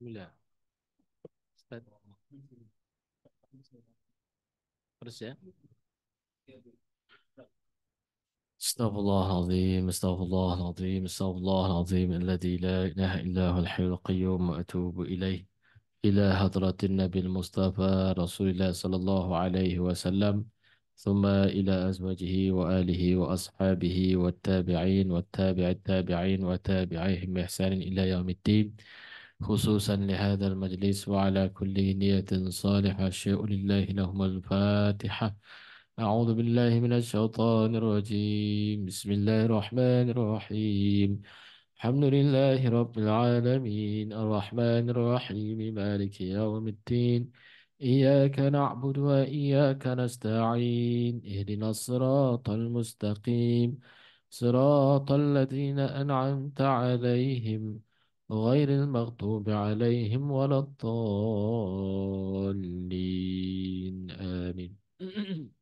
لا استغفر الله العظيم استغفر الله العظيم استغفر الله العظيم الذي لا إله إلا هو الحي القيوم وأتوب إليه إلى حضرة النبي المصطفى رسول الله صلى الله عليه وسلم ثم إلى أزواجه وآله وأصحابه والتابعين والتابع التابعين وتابعيهم بإحسان إلى يوم الدين خصوصا لهذا المجلس وعلى كل نية صالحة شيء لله لهم الفاتحة أعوذ بالله من الشيطان الرجيم بسم الله الرحمن الرحيم الحمد لله رب العالمين الرحمن الرحيم مالك يوم الدين إياك نعبد وإياك نستعين اهدنا الصراط المستقيم صراط الذين أنعمت عليهم غير المغضوب عليهم ولا الضالين آمين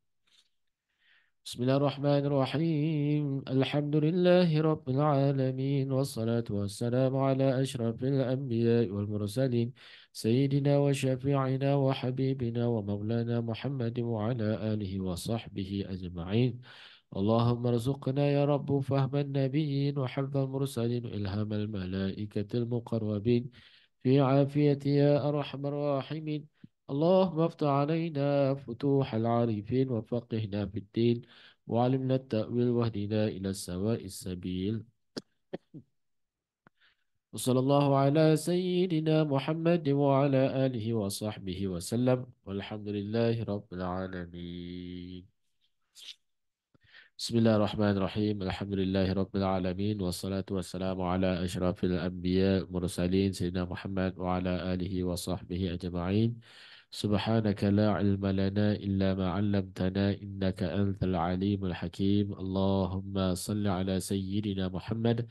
بسم الله الرحمن الرحيم الحمد لله رب العالمين والصلاة والسلام على أشرف الأنبياء والمرسلين سيدنا وشفيعنا وحبيبنا ومولانا محمد وعلى آله وصحبه أجمعين اللهم ارزقنا يا رب فهم النبيين وحفظ المرسلين وإلهام الملائكة المقربين في عافية يا أرحم الراحمين اللهم افتح علينا فتوح العارفين وفقهنا في الدين وعلمنا التأويل واهدنا إلى سواء السبيل وصلى الله على سيدنا محمد وعلى آله وصحبه وسلم والحمد لله رب العالمين بسم الله الرحمن الرحيم الحمد لله رب العالمين والصلاة والسلام على أشرف الأنبياء المرسلين سيدنا محمد وعلى آله وصحبه أجمعين سبحانك لا علم لنا إلا ما علمتنا إنك أنت العليم الحكيم اللهم صل على سيدنا محمد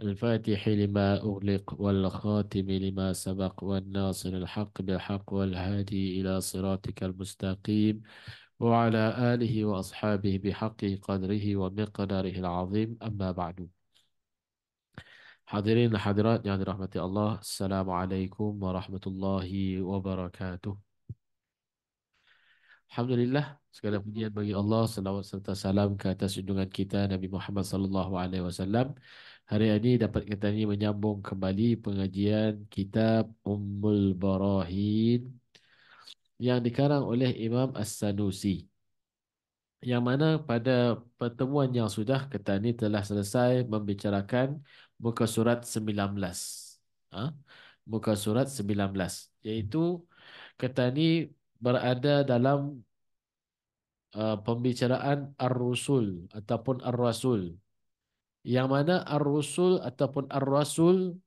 الفاتح لما أغلق والخاتم لما سبق والناصر الحق بالحق والهادي إلى صراطك المستقيم وعلى آله وأصحابه بحق قدره ومقداره العظيم أما بعد حاضرين حضرات يعني رحمة الله السلام عليكم ورحمة الله وبركاته الحمد لله segala pujian bagi Allah selawat serta salam ke atas junjungan kita Nabi Muhammad sallallahu alaihi wasallam hari ini dapat kita ini menyambung kembali pengajian kitab Ummul Barahin yang dikarang oleh Imam As-Sanusi. Yang mana pada pertemuan yang sudah kita ini telah selesai membicarakan muka surat 19. Ha? Muka surat 19. Iaitu kita ini berada dalam uh, pembicaraan Ar-Rusul ataupun Ar-Rasul. Yang mana Ar-Rusul ataupun Ar-Rasul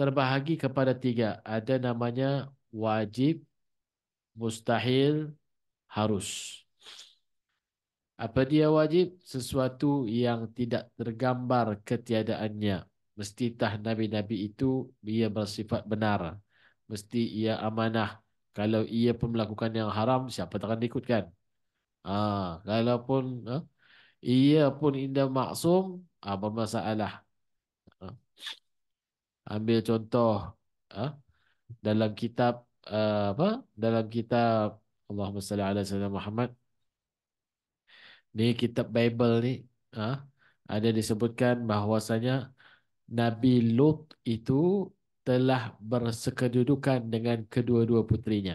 terbahagi kepada tiga. Ada namanya wajib, mustahil harus apa dia wajib sesuatu yang tidak tergambar ketiadaannya mesti tah nabi-nabi itu dia bersifat benar mesti ia amanah kalau ia pun melakukan yang haram siapa takkan diikutkan ah ha, walaupun ah, ha, ia pun indah maksum ah, bermasalah ah. ambil contoh ah, dalam kitab Eh, apa dalam kitab Allahumma salli ala sayyidina Muhammad ni kitab Bible ni ha, ada disebutkan bahwasanya Nabi Lut itu telah bersekedudukan dengan kedua-dua putrinya.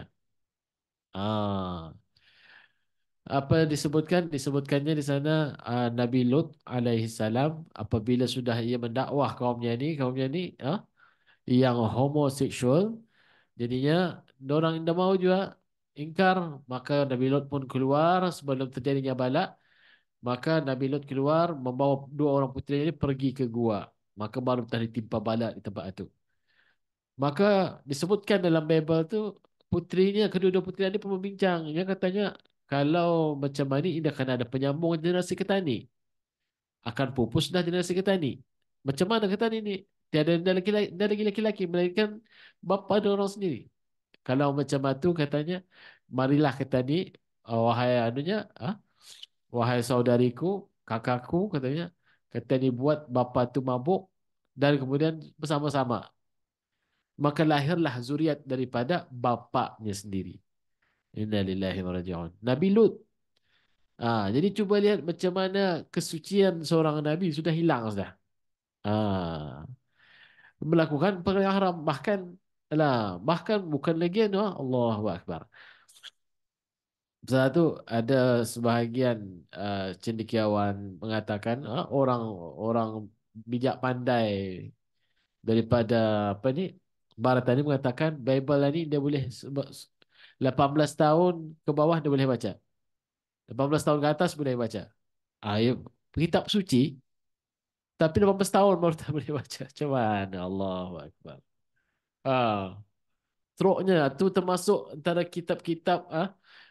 ah Apa disebutkan? Disebutkannya di sana ha, Nabi Lut alaihi salam apabila sudah ia mendakwah kaumnya ni, kaumnya ni yang homoseksual, Jadinya, orang tidak mau juga ingkar, maka Nabi Lut pun keluar sebelum terjadinya balak. Maka Nabi Lut keluar membawa dua orang putera ini pergi ke gua. Maka baru telah ditimpa balak di tempat itu. Maka disebutkan dalam Bible tu putrinya, kedua-dua putera ini pun membincang. Dia katanya, kalau macam mana ini akan ada penyambung generasi ketani. Akan pupus dah generasi ketani. Macam mana ketani ini? Dia ada, ada lelaki, dia ada lelaki-lelaki melainkan bapa dia orang sendiri. Kalau macam itu katanya, marilah kita ni oh, wahai anunya, ah, wahai saudariku, kakakku katanya, kata ni buat bapa tu mabuk dan kemudian bersama-sama. Maka lahirlah zuriat daripada bapaknya sendiri. Innalillahi wa raji'un. Nabi Lut. Ha, jadi cuba lihat macam mana kesucian seorang Nabi sudah hilang sudah. Ah. Ha melakukan perkara yang haram bahkan lah bahkan bukan lagi tu ah Allahu akbar satu ada sebahagian uh, cendekiawan mengatakan uh, orang orang bijak pandai daripada apa ni barat ini mengatakan bible ini dia boleh 18 tahun ke bawah dia boleh baca 18 tahun ke atas boleh baca ayat ah, uh, kitab suci tapi 18 tahun baru tak boleh baca. Macam mana Allah Akbar. Ah. Teruknya tu termasuk antara kitab-kitab ah,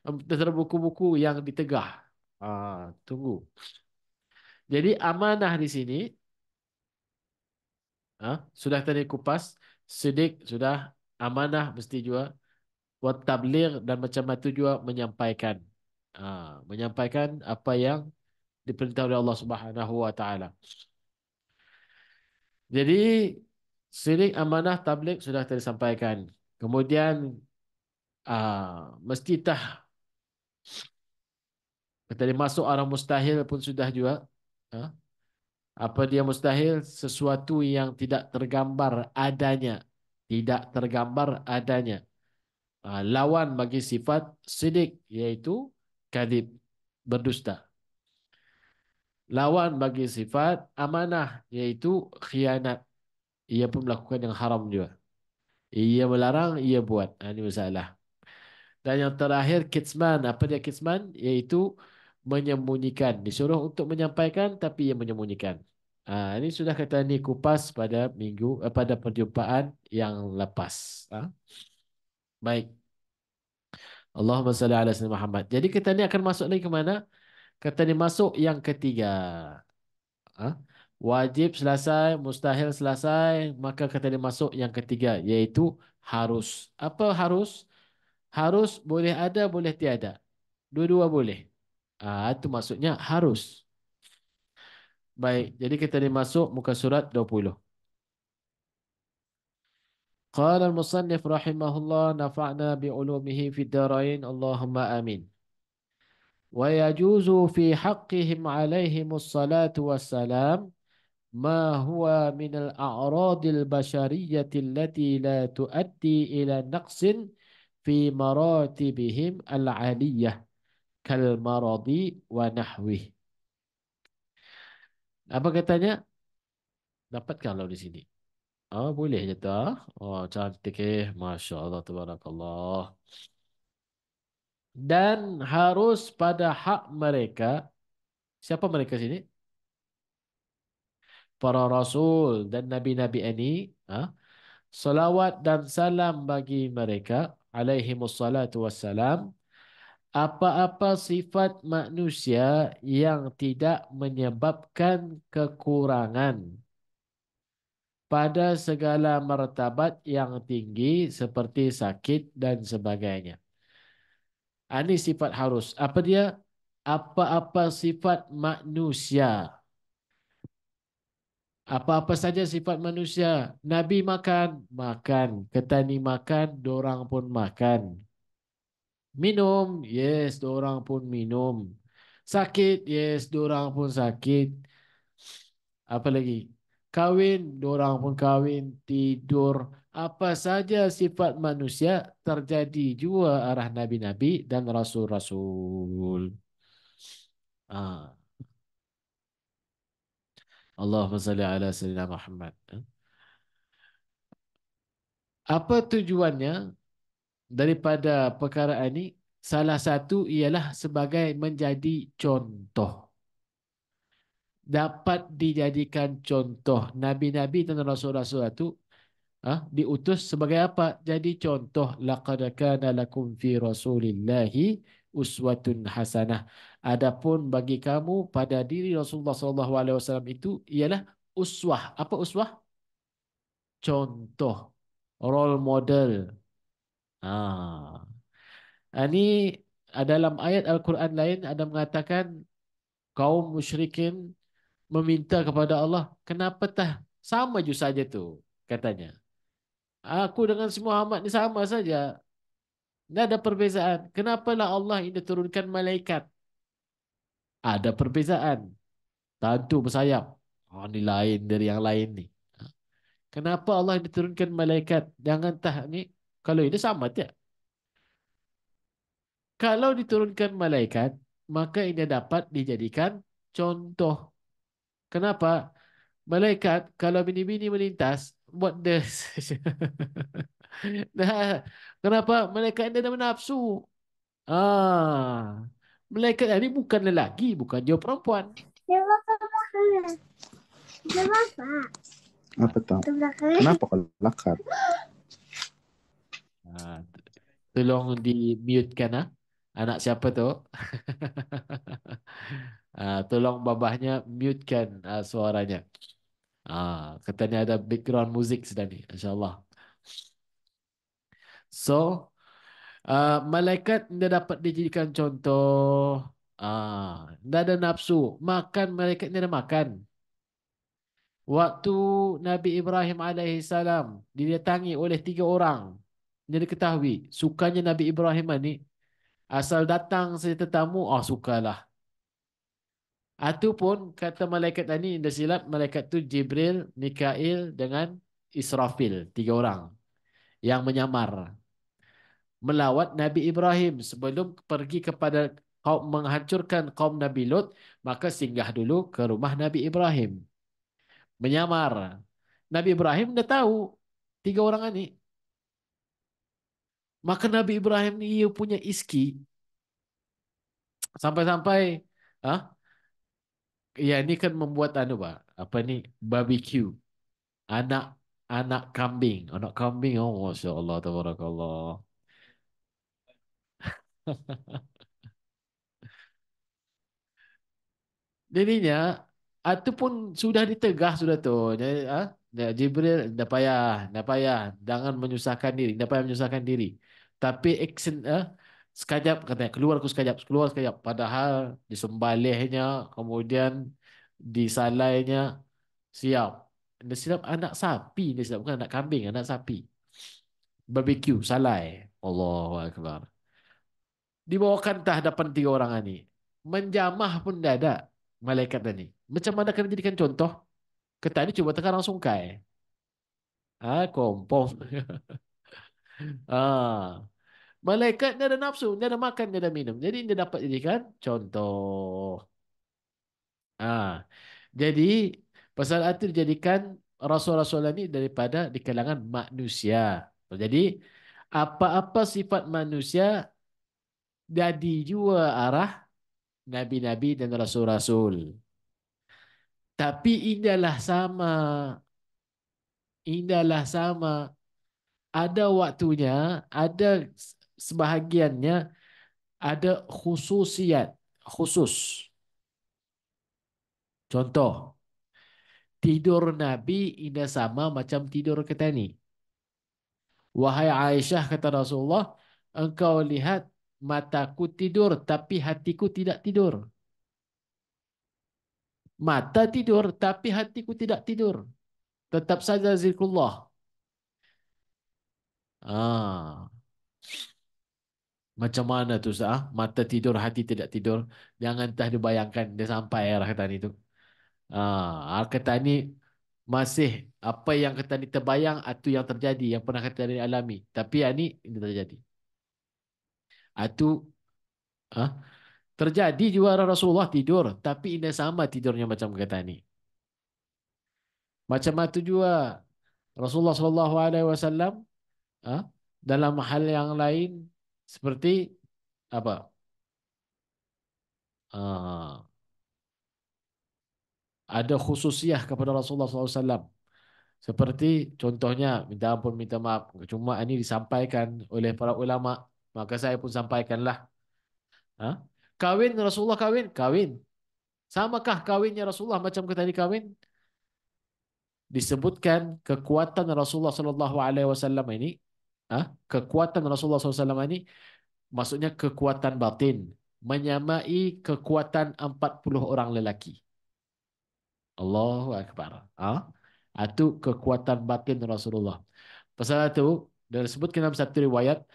antara buku-buku yang ditegah. Ah, tunggu. Jadi amanah di sini ah, sudah tadi kupas sidik sudah amanah mesti juga. buat tablir dan macam mana juga menyampaikan ah, menyampaikan apa yang diperintah oleh Allah Subhanahu wa taala. Jadi sirik amanah tabligh sudah tersampaikan. Kemudian uh, mesti tah kita masuk arah mustahil pun sudah juga. Huh? Ha? Apa dia mustahil? Sesuatu yang tidak tergambar adanya. Tidak tergambar adanya. Uh, lawan bagi sifat sidik iaitu kadib berdusta lawan bagi sifat amanah iaitu khianat. Ia pun melakukan yang haram juga. Ia melarang, ia buat. Ha, ini masalah. Dan yang terakhir, kitsman. Apa dia kitsman? Iaitu menyembunyikan. Disuruh untuk menyampaikan, tapi ia menyembunyikan. Ha, ini sudah kata ni kupas pada minggu eh, pada perjumpaan yang lepas. Ha? Baik. Allahumma salli ala sallam Muhammad. Jadi kita ni akan masuk lagi ke mana? Kata ni masuk yang ketiga. Ha? Wajib selesai, mustahil selesai, maka kata ni masuk yang ketiga iaitu harus. Apa harus? Harus boleh ada, boleh tiada. Dua-dua boleh. Ha, itu maksudnya harus. Baik, jadi kita ni masuk muka surat 20. قال المصنف رحمه الله نفعنا بعلومه fi الدارين Allahumma amin. ويجوز في حقهم عليهم الصلاة والسلام ما هو من الأعراض البشرية التي لا تؤدي إلى نقص في مراتبهم العالية كالمرض ونحوه apa katanya dapat kalau di sini oh boleh je tak oh cantik eh masya Allah tabarakallah dan harus pada hak mereka siapa mereka sini para rasul dan nabi-nabi ini ha? salawat dan salam bagi mereka alaihi wassalatu wassalam apa-apa sifat manusia yang tidak menyebabkan kekurangan pada segala martabat yang tinggi seperti sakit dan sebagainya. Ini sifat harus. Apa dia? Apa-apa sifat manusia. Apa-apa saja sifat manusia. Nabi makan, makan. Ketani makan, dorang pun makan. Minum, yes, dorang pun minum. Sakit, yes, dorang pun sakit. Apa lagi? Kawin, dorang pun kawin. Tidur, apa saja sifat manusia terjadi juga arah nabi-nabi dan rasul-rasul. Ah. Allahumma salli ala sayyidina Muhammad. Apa tujuannya daripada perkara ini? Salah satu ialah sebagai menjadi contoh. Dapat dijadikan contoh nabi-nabi dan rasul-rasul itu Ah, ha? diutus sebagai apa? Jadi contoh laqad kana lakum fi rasulillahi uswatun hasanah. Adapun bagi kamu pada diri Rasulullah sallallahu alaihi wasallam itu ialah uswah. Apa uswah? Contoh role model. Ah. Ha. Ha, Ini dalam ayat Al-Quran lain ada mengatakan kaum musyrikin meminta kepada Allah, kenapa tak sama juga saja tu katanya. Aku dengan si Muhammad ni sama saja. Tidak ada perbezaan. Kenapalah Allah ini turunkan malaikat? Ada perbezaan. Tantu bersayap. Oh, ini lain dari yang lain ni. Ha. Kenapa Allah ini turunkan malaikat? Jangan tak ni. Kalau ini sama tak? Kalau diturunkan malaikat, maka ini dapat dijadikan contoh. Kenapa? Malaikat kalau bini-bini melintas, buat dia. nah, kenapa? Mereka ada nama nafsu. Ah. Malaikat ini bukan lelaki, bukan dia perempuan. Kenapa? Apa tahu? Kenapa kalau lakar? Ah, tolong di mutekan, ah. Anak siapa tu? ah, tolong babahnya mutekan ah, suaranya. Ah, ha, katanya ada background music sedang ni. InsyaAllah. So, uh, malaikat dia dapat dijadikan contoh. Uh, ah, dia ada nafsu. Makan malaikat ni ada makan. Waktu Nabi Ibrahim AS didatangi oleh tiga orang. Dia diketahui, sukanya Nabi Ibrahim ni. Asal datang saja tetamu, ah oh, sukalah. Ataupun kata malaikat tadi dah silap malaikat tu Jibril, Mikail dengan Israfil, tiga orang yang menyamar melawat Nabi Ibrahim sebelum pergi kepada kaum menghancurkan kaum Nabi Lot, maka singgah dulu ke rumah Nabi Ibrahim. Menyamar. Nabi Ibrahim dah tahu tiga orang ini. Maka Nabi Ibrahim ni punya iski. Sampai-sampai ha? ya ini kan membuat anu pak apa ni barbecue anak anak kambing anak kambing oh masya Allah tabarakallah jadinya atau pun sudah ditegah sudah tu jadi ha? Jibril dah payah dah payah jangan menyusahkan diri dah payah menyusahkan diri tapi eksen eh? Ha? sekejap katanya keluar aku sekejap keluar sekejap padahal disembalihnya kemudian disalainya siap dia siap anak sapi dia siap bukan anak kambing anak sapi barbecue salai Allahu akbar dibawakan tah depan tiga orang ini menjamah pun tidak ada malaikat tadi macam mana kena jadikan contoh ketak ni cuba tengah langsung kai ah kompong ah Malaikat dia ada nafsu, dia ada makan, dia ada minum. Jadi dia dapat jadikan contoh. Ah. Jadi pasal itu dijadikan rasul-rasul ini daripada di kalangan manusia. Jadi apa-apa sifat manusia jadi jua arah nabi-nabi dan rasul-rasul. Tapi indahlah sama. Indahlah sama. Ada waktunya, ada sebahagiannya ada khususiat khusus. Contoh, tidur Nabi ini sama macam tidur kita ni. Wahai Aisyah kata Rasulullah, engkau lihat mataku tidur tapi hatiku tidak tidur. Mata tidur tapi hatiku tidak tidur. Tetap saja zikrullah. Ah, macam mana tu Ustaz? Ah? Mata tidur, hati tidak tidur. Jangan tak dibayangkan dia sampai ya Rahatani tu. Ah, Rahatani masih apa yang kata ni terbayang atau ah, yang terjadi yang pernah kata ni alami tapi yang ah, ni ini terjadi atau ah, ah terjadi juga Rasulullah tidur tapi ini sama tidurnya macam kata ni macam itu juga Rasulullah SAW ah dalam hal yang lain seperti apa? Uh, ada khususiah kepada Rasulullah SAW. Seperti contohnya minta ampun, minta maaf. Cuma ini disampaikan oleh para ulama. Maka saya pun sampaikanlah. Huh? Ha? Kawin Rasulullah kawin? Kawin. Samakah kawinnya Rasulullah macam kita tadi kawin? Disebutkan kekuatan Rasulullah SAW ini ha? kekuatan Rasulullah SAW ini maksudnya kekuatan batin menyamai kekuatan 40 orang lelaki. Allahu Akbar. Ha? Ah, atau kekuatan batin Rasulullah. Pasal itu, dan disebutkan dalam satu riwayat,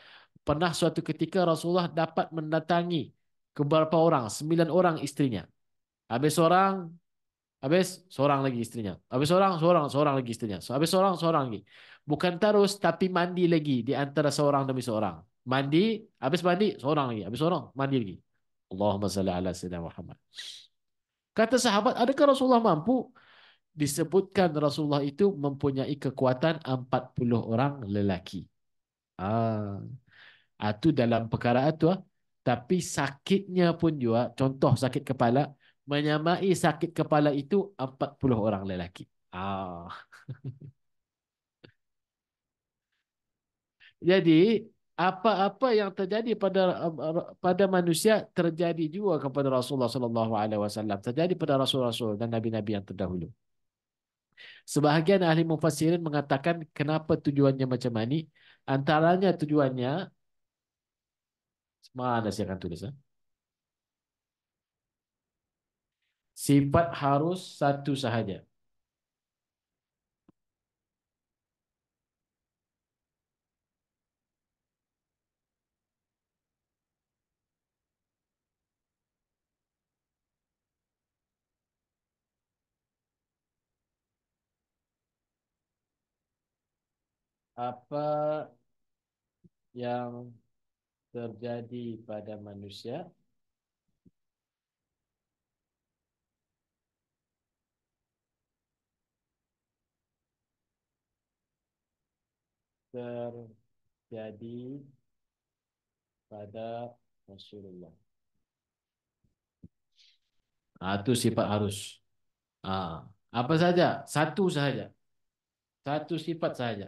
pernah suatu ketika Rasulullah dapat mendatangi beberapa orang, sembilan orang istrinya. Habis seorang Habis seorang lagi isterinya, Habis seorang, seorang, seorang lagi isterinya, So, habis seorang, seorang lagi. Bukan terus tapi mandi lagi di antara seorang demi seorang. Mandi, habis mandi, seorang lagi. Habis seorang, mandi lagi. Allahumma salli ala sayyidina Muhammad. Kata sahabat, adakah Rasulullah mampu? Disebutkan Rasulullah itu mempunyai kekuatan 40 orang lelaki. Ah. Itu ah, dalam perkara itu. Ah. Tapi sakitnya pun juga, contoh sakit kepala, menyamai sakit kepala itu 40 orang lelaki. Ah. Jadi, apa-apa yang terjadi pada pada manusia terjadi juga kepada Rasulullah sallallahu alaihi wasallam, terjadi pada rasul-rasul dan nabi-nabi yang terdahulu. Sebahagian ahli mufassirin mengatakan kenapa tujuannya macam ini. Antaranya tujuannya mana saya akan tulis. Ha? sifat harus satu sahaja. Apa yang terjadi pada manusia terjadi pada Rasulullah. Ah, itu sifat harus. Ah, apa saja? Satu sahaja. Satu sifat sahaja.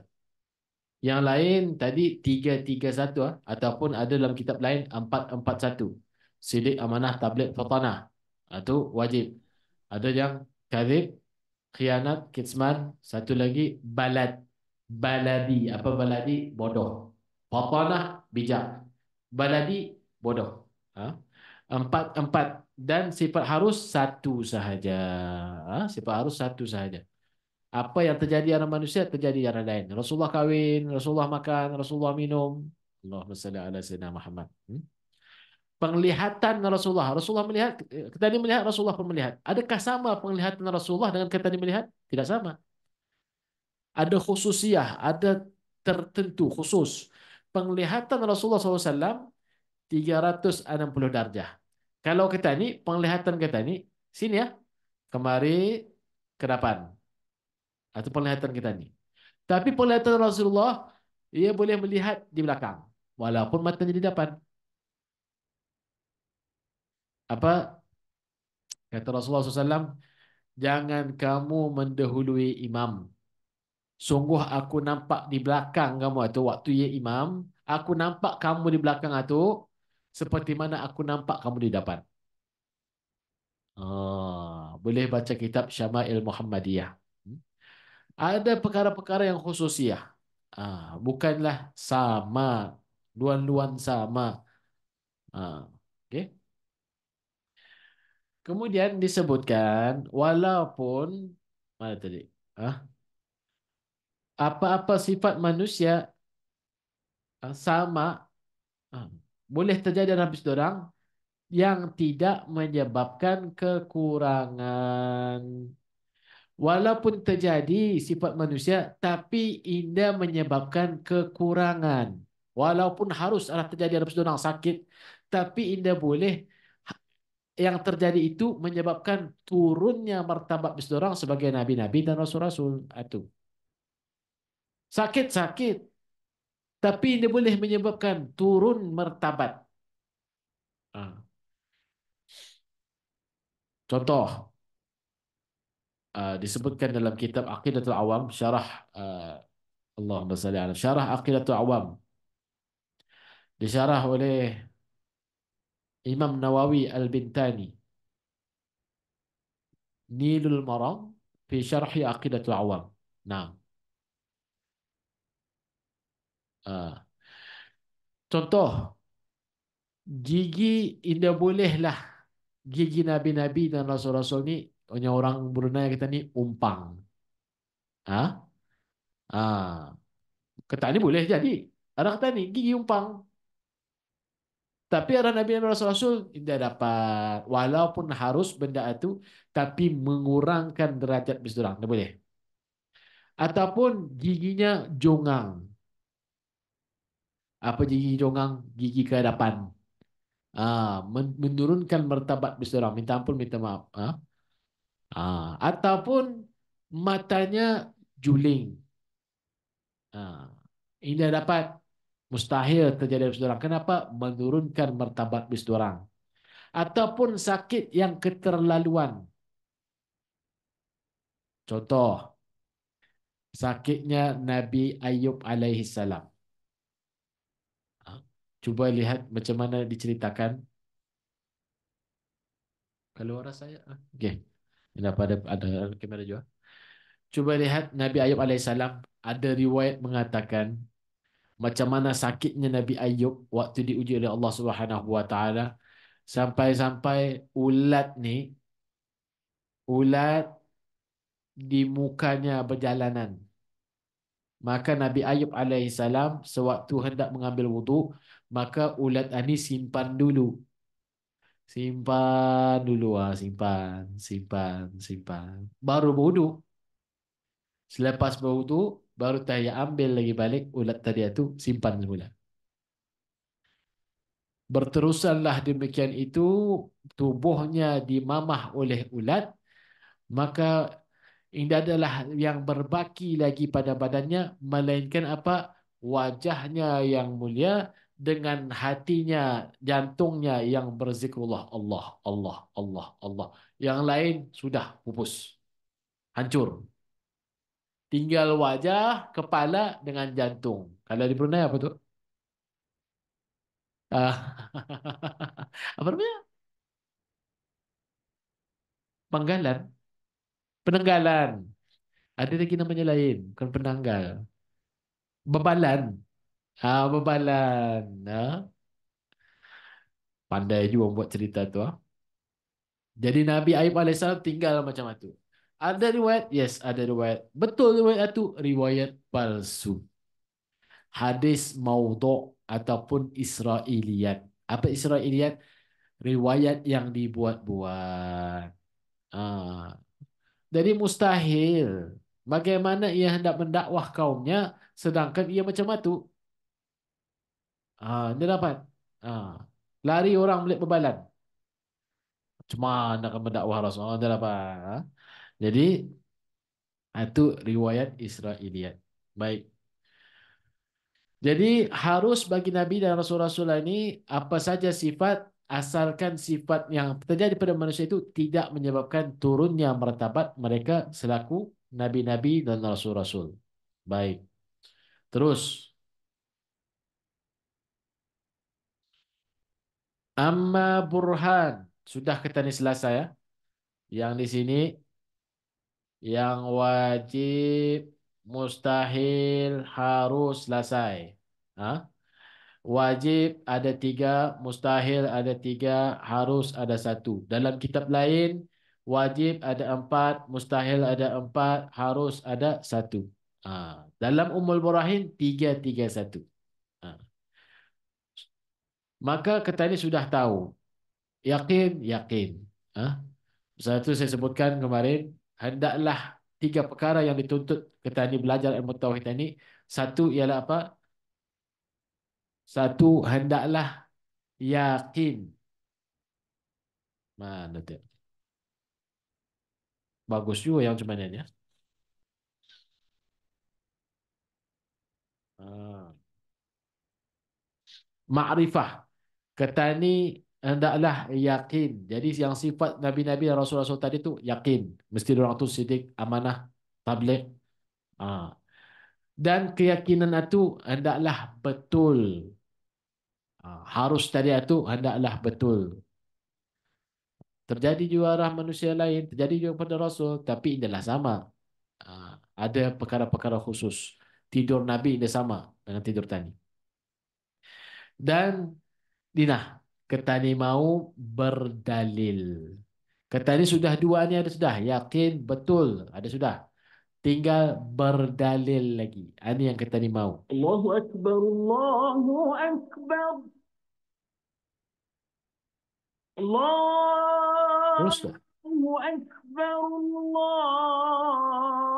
Yang lain tadi 331 ah ataupun ada dalam kitab lain 441. Sidik amanah tablet fatanah. Itu ah, wajib. Ada yang kadzib, khianat, kitsman, satu lagi balad baladi apa baladi bodoh fatanah bijak baladi bodoh ha? empat empat dan sifat harus satu sahaja ha? sifat harus satu sahaja apa yang terjadi pada manusia terjadi pada lain rasulullah kahwin rasulullah makan rasulullah minum Allah salli ala sayyidina Muhammad hmm? penglihatan rasulullah rasulullah melihat kita ini melihat rasulullah pun melihat adakah sama penglihatan rasulullah dengan kita ini melihat tidak sama ada khususiah, ada tertentu khusus. Penglihatan Rasulullah SAW 360 darjah. Kalau kita ni, penglihatan kita ni, sini ya, kemari ke depan. atau penglihatan kita ni. Tapi penglihatan Rasulullah, ia boleh melihat di belakang. Walaupun mata di depan. Apa? Kata Rasulullah SAW, jangan kamu mendahului imam. Sungguh aku nampak di belakang kamu itu waktu ye imam. Aku nampak kamu di belakang itu seperti mana aku nampak kamu di depan. Ah, boleh baca kitab Syama'il Muhammadiyah. Hmm? Ada perkara-perkara yang khususiah. Ya. Ah, bukanlah sama. Luan-luan sama. Ah, okay. Kemudian disebutkan, walaupun, mana tadi? Ah, apa-apa sifat manusia eh, sama ah, boleh terjadi dalam hidup orang yang tidak menyebabkan kekurangan. Walaupun terjadi sifat manusia, tapi indah menyebabkan kekurangan. Walaupun harus ada terjadi dalam hidup sakit, tapi indah boleh ha, yang terjadi itu menyebabkan turunnya martabat hidup sebagai nabi-nabi dan rasul-rasul. Itu. Ah, -rasul. Sakit-sakit. Tapi ini boleh menyebabkan turun mertabat. Ha. Contoh. Ha, disebutkan dalam kitab Aqidatul Awam syarah Allah ha, Allahumma salli ala syarah Aqidatul Awam disyarah oleh Imam Nawawi Al-Bintani Nilul Maram fi syarhi Aqidatul Awam. Nah. Ah. Contoh, gigi indah bolehlah gigi Nabi-Nabi dan Rasul-Rasul ni punya orang Brunei kita ni umpang. Ha? Ah. Ha. Kata ni boleh jadi. Ada kata ni gigi umpang. Tapi ada Nabi dan Rasul-Rasul tidak dapat. Walaupun harus benda itu, tapi mengurangkan derajat bisturang. Tak boleh. Ataupun giginya jongang apa gigi jongang, gigi ke hadapan ah menurunkan martabat bersaudara minta ampun minta maaf ah? ah ataupun matanya juling ah ini dapat mustahil terjadi bersaudara kenapa menurunkan martabat bersaudara ataupun sakit yang keterlaluan contoh sakitnya Nabi Ayub alaihi salam cuba lihat macam mana diceritakan. Kalau orang saya, ah, okay. Ini ada, ada kamera juga. Cuba lihat Nabi Ayub alaihissalam ada riwayat mengatakan macam mana sakitnya Nabi Ayub waktu diuji oleh Allah SWT sampai-sampai ulat ni ulat di mukanya berjalanan. Maka Nabi Ayub alaihissalam sewaktu hendak mengambil wuduk maka ulat ani simpan dulu simpan dulu ah simpan simpan simpan baru wudu selepas wudu baru tanya ambil lagi balik ulat tadi itu simpan semula berterusanlah demikian itu tubuhnya dimamah oleh ulat maka indah adalah yang berbaki lagi pada badannya melainkan apa wajahnya yang mulia dengan hatinya, jantungnya yang berzikrullah Allah, Allah, Allah, Allah. Yang lain sudah pupus. Hancur. Tinggal wajah, kepala dengan jantung. Kalau di Brunei apa tu? Ah, apa namanya? Penggalan. Penenggalan. Ada lagi namanya lain. Bukan penanggal. Bebalan. Ha, berbalan. Ha? Pandai juga buat cerita tu. Ha? Jadi Nabi Aib AS tinggal macam tu. Ada riwayat? Yes, ada riwayat. Betul riwayat itu? Riwayat palsu. Hadis maudok ataupun Israeliat. Apa Israeliat? Riwayat yang dibuat-buat. Ha. Jadi mustahil. Bagaimana ia hendak mendakwah kaumnya sedangkan ia macam tu. Ha, dia dapat. Ha. Lari orang melihat berbalan. Macam mana akan berdakwah Rasulullah. Dia dapat. Ha. Jadi, itu riwayat Israeliat. Baik. Jadi, harus bagi Nabi dan Rasul Rasulullah ini, apa saja sifat, asalkan sifat yang terjadi pada manusia itu tidak menyebabkan turunnya martabat mereka selaku Nabi-Nabi dan Rasul-Rasul. Baik. Terus. Terus. Amma Burhan. Sudah kita ni selasa ya. Yang di sini. Yang wajib. Mustahil harus selesai. Hah? Wajib ada tiga, mustahil ada tiga, harus ada satu. Dalam kitab lain, wajib ada empat, mustahil ada empat, harus ada satu. Ha. Dalam umul Burahin, tiga, tiga, satu maka kita ini sudah tahu yakin yakin ha? Sebab itu saya sebutkan kemarin hendaklah tiga perkara yang dituntut kita ini belajar ilmu tauhid ini satu ialah apa satu hendaklah yakin mana tu bagus juga yang cuman ini ya Ma'rifah ketani hendaklah yakin. Jadi yang sifat nabi-nabi dan rasul-rasul tadi tu yakin. Mesti orang tu sidik, amanah, tablet. Ha. Dan keyakinan itu hendaklah betul. Ha. harus tadi itu hendaklah betul. Terjadi juga arah manusia lain, terjadi juga pada rasul, tapi inilah sama. Ha. ada perkara-perkara khusus. Tidur nabi ini sama dengan tidur tani. Dan Dina, ketani mau berdalil. Ketani sudah dua ni ada sudah. Yakin betul ada sudah. Tinggal berdalil lagi. Ah, ini yang ketani mau. Allahu Akbar, Allahu Akbar. Allahu Akbar, Allahu Akbar.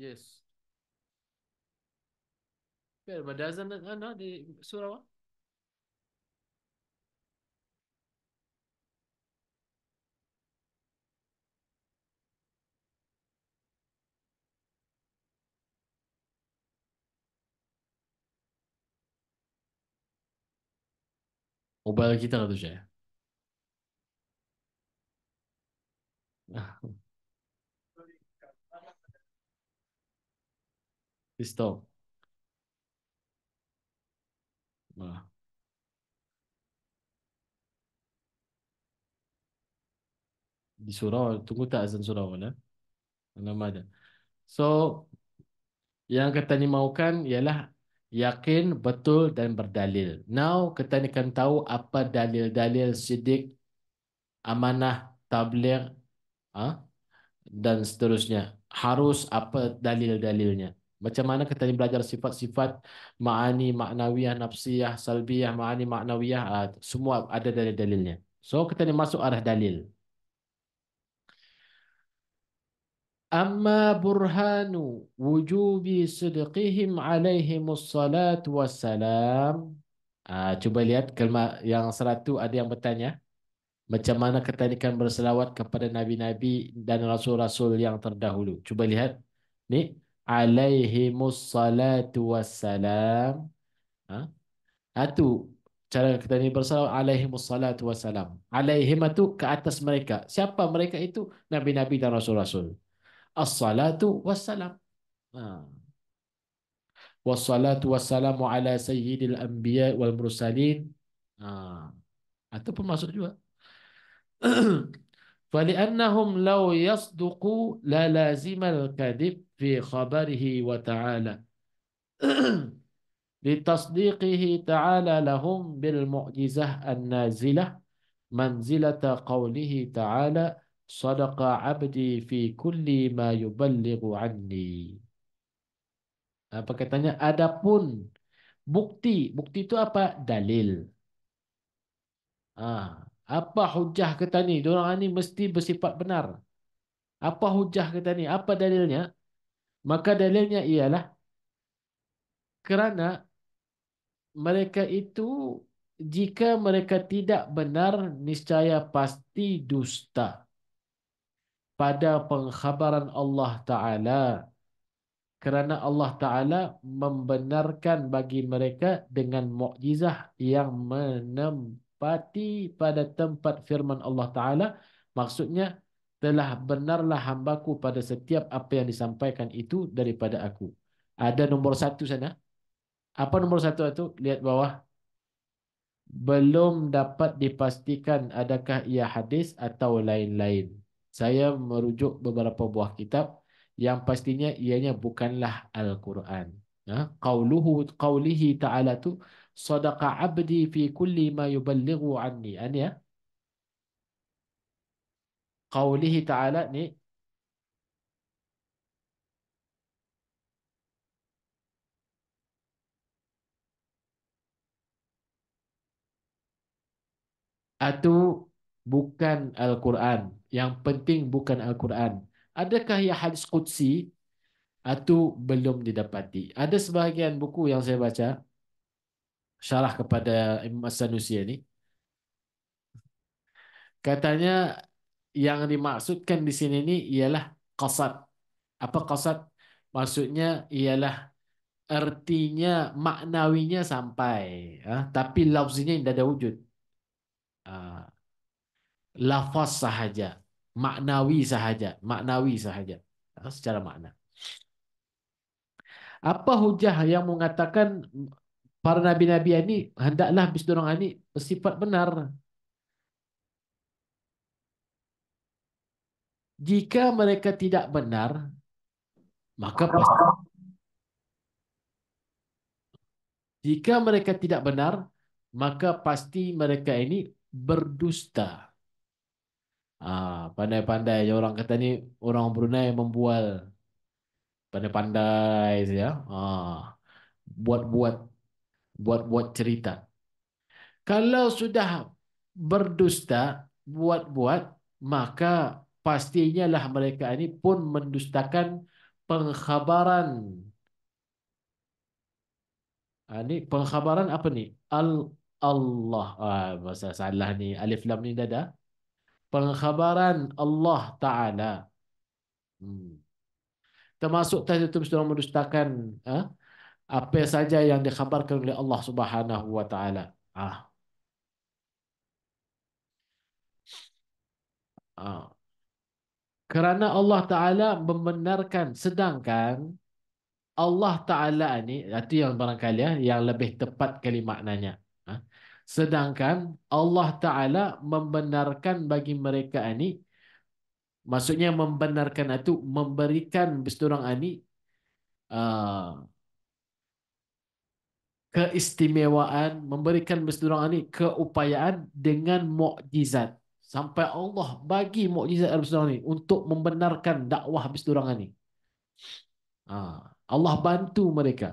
Yes. Yeah, but doesn't it, uh, not the surah? what? O bayağı iki tane Listo. Va. Di surau, tunggu tak azan surau mana Nama ada. So, yang kata ni mahukan ialah yakin, betul dan berdalil. Now, kita ni kan tahu apa dalil-dalil sidik, amanah, tabligh, ah, ha? dan seterusnya. Harus apa dalil-dalilnya. Macam mana kita ni belajar sifat-sifat ma'ani, maknawiyah, nafsiyah, salbiyah, ma'ani, maknawiyah. Ah, semua ada dari dalilnya. So kita ni masuk arah dalil. Amma burhanu wujubi sidqihim alaihim salat wassalam. Ah, cuba lihat kalimat yang satu ada yang bertanya. Macam mana kita ni kan berselawat kepada nabi-nabi dan rasul-rasul yang terdahulu. Cuba lihat. Ni alaihi mussalatu wassalam. Ha? Atu cara kita ni bersalam alaihi mussalatu wassalam. Alaihi matu ke atas mereka. Siapa mereka itu? Nabi-nabi dan rasul-rasul. Assalatu wassalam. Ha. Wassalatu wassalamu ala sayyidil anbiya wal mursalin. Ha. Atau pun masuk juga. Fali annahum law yasduqu la Al kadib. في خبره وتعالى لتصديقه تعالى لهم بالمعجزة النازلة منزلة قوله تعالى صدق عبدي في كل ما يبلغ عني apa katanya adapun bukti bukti itu apa dalil ah apa hujah kata ni orang ni mesti bersifat benar apa hujah kata ni apa dalilnya Maka dalilnya ialah kerana mereka itu jika mereka tidak benar niscaya pasti dusta pada pengkhabaran Allah Ta'ala kerana Allah Ta'ala membenarkan bagi mereka dengan mukjizah yang menempati pada tempat firman Allah Ta'ala. Maksudnya telah benarlah hambaku pada setiap apa yang disampaikan itu daripada aku. Ada nombor satu sana. Apa nombor satu itu? Lihat bawah. Belum dapat dipastikan adakah ia hadis atau lain-lain. Saya merujuk beberapa buah kitab yang pastinya ianya bukanlah Al-Quran. Ha? Qauluhu qaulihi ta'ala tu sadaqa abdi fi kulli ma yuballighu anni. Ini ya qawlihi ta'ala ni Atau bukan Al-Quran. Yang penting bukan Al-Quran. Adakah ia hadis Qudsi? Atau belum didapati. Ada sebahagian buku yang saya baca. Syarah kepada Imam As-Sanusi ini. Katanya yang dimaksudkan di sini ini ialah qasad. Apa qasad? Maksudnya ialah artinya maknawinya sampai. Ha? Tapi lafzinya tidak ada wujud. Ha. Lafaz sahaja. Maknawi sahaja. Maknawi sahaja. Ha? Secara makna. Apa hujah yang mengatakan para nabi-nabi ini hendaklah bisdurang ini bersifat benar. jika mereka tidak benar, maka pasti. Jika mereka tidak benar, maka pasti mereka ini berdusta. Ah, pandai-pandai ah, orang kata ni orang Brunei membual pandai-pandai ya, ah, buat-buat, buat-buat cerita. Kalau sudah berdusta, buat-buat, maka pastinya lah mereka ini pun mendustakan pengkhabaran. Ini ah, pengkhabaran apa ni? Al Allah. Ah, masa salah ni. Alif lam ni dah. Pengkhabaran Allah Ta'ala. Hmm. Termasuk tadi itu mesti mendustakan eh? apa saja yang dikhabarkan oleh Allah Subhanahu Wa Ta'ala. Ah. Ah kerana Allah Ta'ala membenarkan sedangkan Allah Ta'ala ini, itu yang barangkali ya, yang lebih tepat kali maknanya. Ha. Sedangkan Allah Ta'ala membenarkan bagi mereka ini, maksudnya membenarkan itu, memberikan bersetorang ini uh, keistimewaan, memberikan bersetorang ini keupayaan dengan mukjizat. Sampai Allah bagi mukjizat Ahlus Sunnah ni untuk membenarkan dakwah habis durangan ni. Ha. Allah bantu mereka.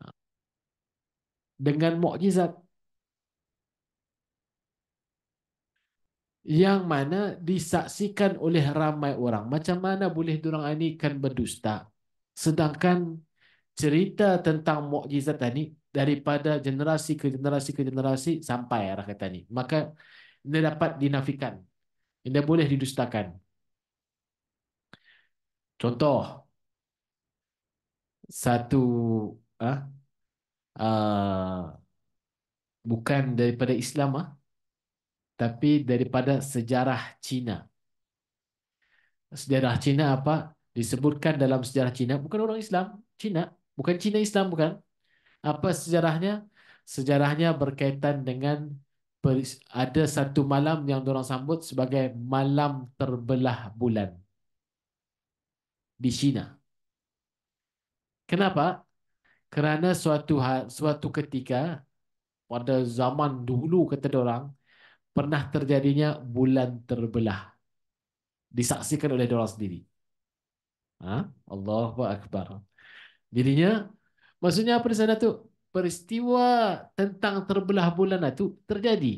Ha. Dengan mukjizat yang mana disaksikan oleh ramai orang. Macam mana boleh durang ini kan berdusta. Sedangkan cerita tentang mukjizat tadi daripada generasi ke generasi ke generasi sampai arah kata ni. Maka dia dapat dinafikan. Dia boleh didustakan. Contoh satu ah uh, bukan daripada Islam ah tapi daripada sejarah Cina. Sejarah Cina apa? Disebutkan dalam sejarah Cina bukan orang Islam, Cina, bukan Cina Islam bukan. Apa sejarahnya? Sejarahnya berkaitan dengan ada satu malam yang diorang sambut sebagai malam terbelah bulan di China. Kenapa? Kerana suatu ha-, suatu ketika pada zaman dulu kata diorang pernah terjadinya bulan terbelah disaksikan oleh diorang sendiri. Ha? Allahu Akbar. Jadinya Maksudnya apa di sana tu? Peristiwa tentang terbelah bulan itu lah terjadi.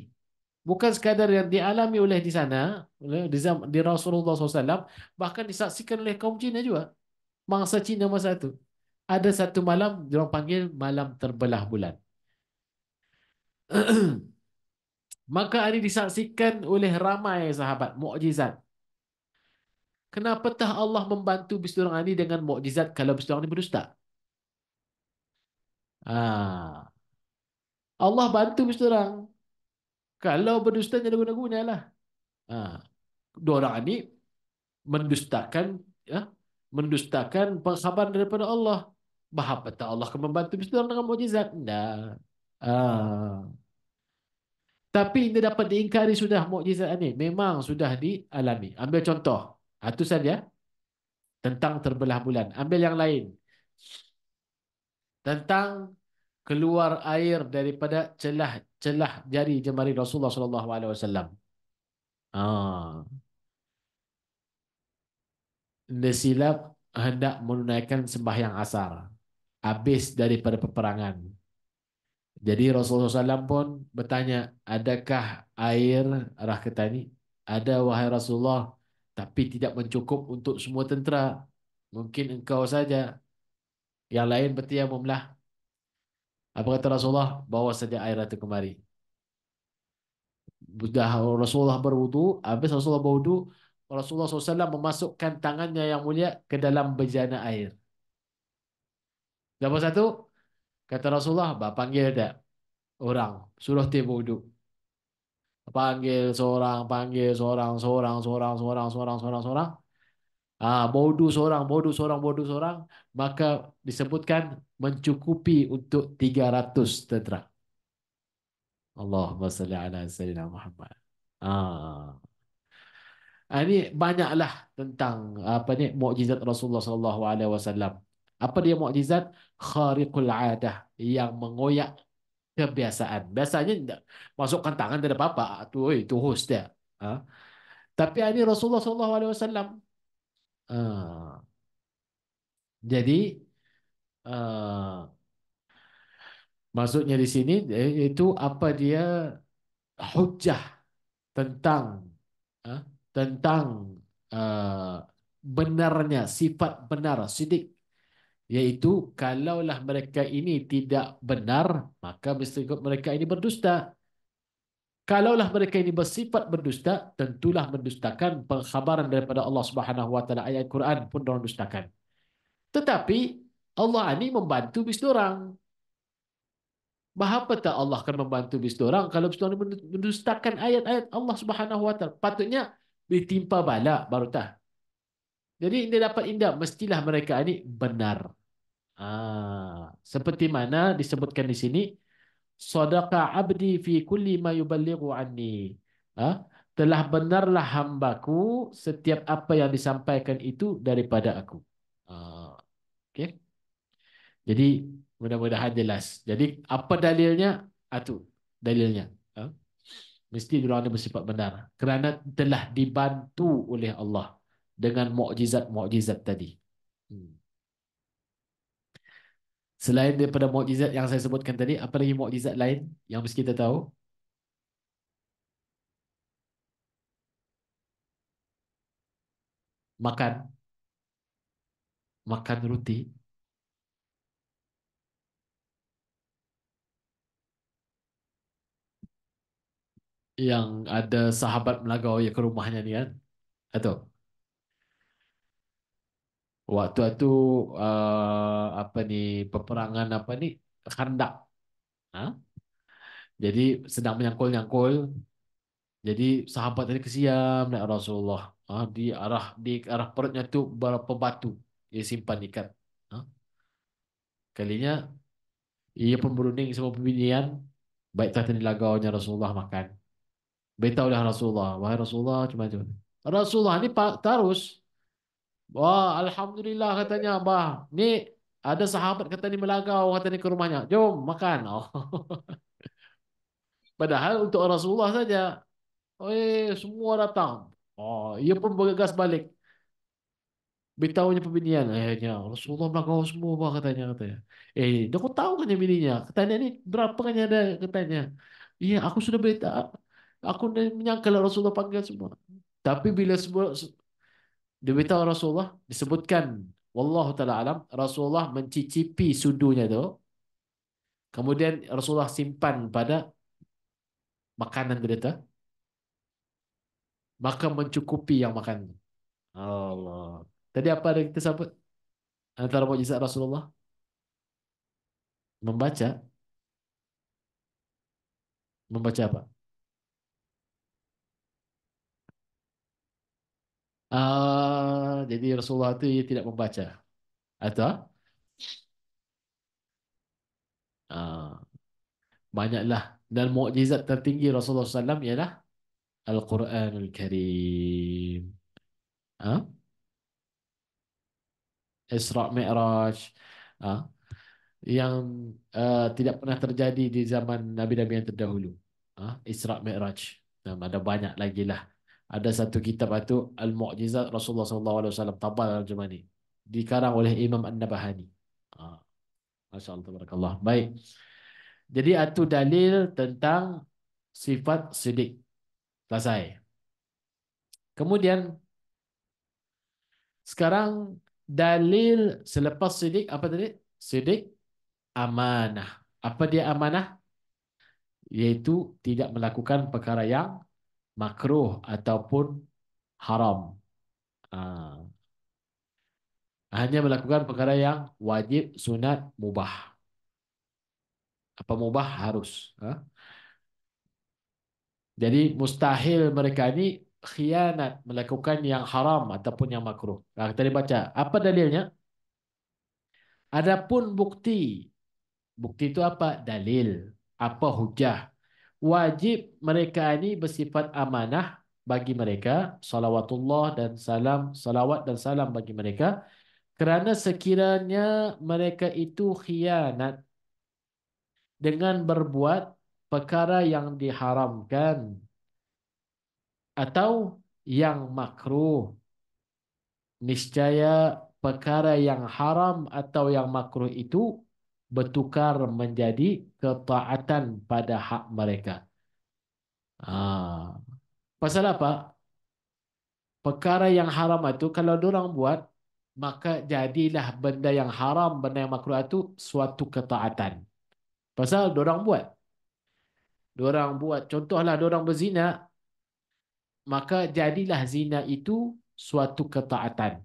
Bukan sekadar yang dialami oleh di sana, di, zaman, di Rasulullah SAW, bahkan disaksikan oleh kaum Cina juga. Mangsa Cina masa itu. Ada satu malam, dia panggil malam terbelah bulan. Maka ini disaksikan oleh ramai sahabat, mukjizat. Kenapa tak Allah membantu bisturang ini dengan mukjizat kalau bisturang ini berdusta? Ha. Allah bantu mesti terang. Kalau berdusta jangan guna-guna lah. Ha. Dua orang ini mendustakan ya, mendustakan pengkhabaran daripada Allah. Bahapa tak Allah akan membantu mesti terang dengan mujizat? Tidak. Ha. Tapi ini dapat diingkari sudah mukjizat ini. Memang sudah dialami. Ambil contoh. Itu ha, saja. Tentang terbelah bulan. Ambil yang lain. Tentang keluar air daripada celah-celah jari jemari Rasulullah sallallahu alaihi wasallam. Ah. silap hendak menunaikan sembahyang asar habis daripada peperangan. Jadi Rasulullah sallallahu pun bertanya, "Adakah air arah kata ini? Ada wahai Rasulullah, tapi tidak mencukup untuk semua tentera. Mungkin engkau saja." Yang lain bertiamumlah apa kata Rasulullah? Bawa saja air itu kemari. Sudah Rasulullah berwudu, habis Rasulullah berwudu, Rasulullah SAW memasukkan tangannya yang mulia ke dalam bejana air. Dapat satu, kata Rasulullah, bapak panggil tak orang, suruh dia berwudu. Panggil seorang, panggil seorang, seorang, seorang, seorang, seorang, seorang, seorang, seorang, seorang ah bodoh seorang bodoh seorang bodoh seorang maka disebutkan mencukupi untuk 300 tentera Allahumma salli ala sayyidina Muhammad ah. ah ini banyaklah tentang apa ni mukjizat Rasulullah sallallahu alaihi wasallam apa dia mukjizat khariqul adah yang mengoyak kebiasaan biasanya masukkan tangan tidak apa-apa tu oi tu host dia ha? tapi ini Rasulullah sallallahu alaihi wasallam Uh, jadi uh, maksudnya di sini itu apa dia hujah tentang uh, tentang uh, benarnya sifat benar sidik yaitu kalaulah mereka ini tidak benar maka mesti mereka ini berdusta Kalaulah mereka ini bersifat berdusta, tentulah mendustakan pengkhabaran daripada Allah Subhanahu Wa Taala ayat Quran pun mereka dustakan. Tetapi Allah ini membantu bis orang. Bahapa tak Allah akan membantu bis orang kalau bis orang mendustakan ayat-ayat Allah Subhanahu Wa Taala. Patutnya ditimpa bala baru tak. Jadi ini dapat indah mestilah mereka ini benar. Ah, seperti mana disebutkan di sini, sadaqa abdi fi kulli ma yuballighu anni ha? telah benarlah hambaku setiap apa yang disampaikan itu daripada aku ha. okey jadi mudah-mudahan jelas jadi apa dalilnya atu dalilnya ha? mesti diorang ni bersifat benar kerana telah dibantu oleh Allah dengan mukjizat-mukjizat tadi hmm. Selain daripada mukjizat yang saya sebutkan tadi, apa lagi mukjizat lain yang mesti kita tahu? Makan. Makan roti. Yang ada sahabat melagau yang ke rumahnya ni kan? Atau? waktu itu uh, eh, apa ni peperangan apa ni Khandaq. Ha? Jadi sedang menyangkul-nyangkul. Jadi sahabat tadi kesiam nak Rasulullah. Ha? di arah di arah perutnya tu berapa batu dia simpan ikat. Ha? Kalinya ia pun berunding semua pembinian baik tak tadi lagaunya Rasulullah makan. Beritahu oleh Rasulullah, wahai Rasulullah cuma tu. Rasulullah ni pak tarus Wah, alhamdulillah katanya abah. Ni ada sahabat kata ni melagau kata ni ke rumahnya. Jom makan. Oh. Padahal untuk Rasulullah saja. Eh, semua datang. Oh, ia pun bergegas balik. Beritahunya pembinian. Eh, Rasulullah melagau semua abah katanya. katanya. Eh, dah kau tahu kan bininya? Katanya ni berapa kan ada katanya. Iya, aku sudah beritahu. Aku menyangka lah Rasulullah panggil semua. Tapi bila semua diberitahu hmm. Rasulullah disebutkan wallahu taala alam Rasulullah mencicipi sudunya tu kemudian Rasulullah simpan pada makanan berita maka mencukupi yang makan Allah tadi apa ada kita sebut antara mukjizat Rasulullah membaca membaca apa Ah, jadi Rasulullah tu dia tidak membaca. Atau ah banyaklah dan mukjizat tertinggi Rasulullah SAW ialah Al-Quranul Karim. Ha? Uh? Isra Mi'raj. ah Yang uh, tidak pernah terjadi di zaman Nabi-Nabi yang terdahulu. Ha? Isra Mi'raj. Dan ada banyak lagi lah ada satu kitab itu Al-Mu'jizat Rasulullah SAW Tabal Al-Jumani Dikarang oleh Imam An-Nabahani ha. Masya Allah Baik Jadi itu dalil tentang Sifat sidik Selesai Kemudian Sekarang Dalil selepas sidik Apa tadi? Sidik Amanah Apa dia amanah? Yaitu tidak melakukan perkara yang makruh ataupun haram. Ah. Hanya melakukan perkara yang wajib, sunat, mubah. Apa mubah harus. Ah. Jadi mustahil mereka ini khianat melakukan yang haram ataupun yang makruh. Ah, kita baca apa dalilnya? Adapun bukti, bukti itu apa? Dalil. Apa hujah? wajib mereka ini bersifat amanah bagi mereka salawatullah dan salam salawat dan salam bagi mereka kerana sekiranya mereka itu khianat dengan berbuat perkara yang diharamkan atau yang makruh niscaya perkara yang haram atau yang makruh itu bertukar menjadi ketaatan pada hak mereka. Ha. Pasal apa? Perkara yang haram itu kalau orang buat, maka jadilah benda yang haram, benda yang makruh itu suatu ketaatan. Pasal orang buat. Orang buat, contohlah orang berzina, maka jadilah zina itu suatu ketaatan.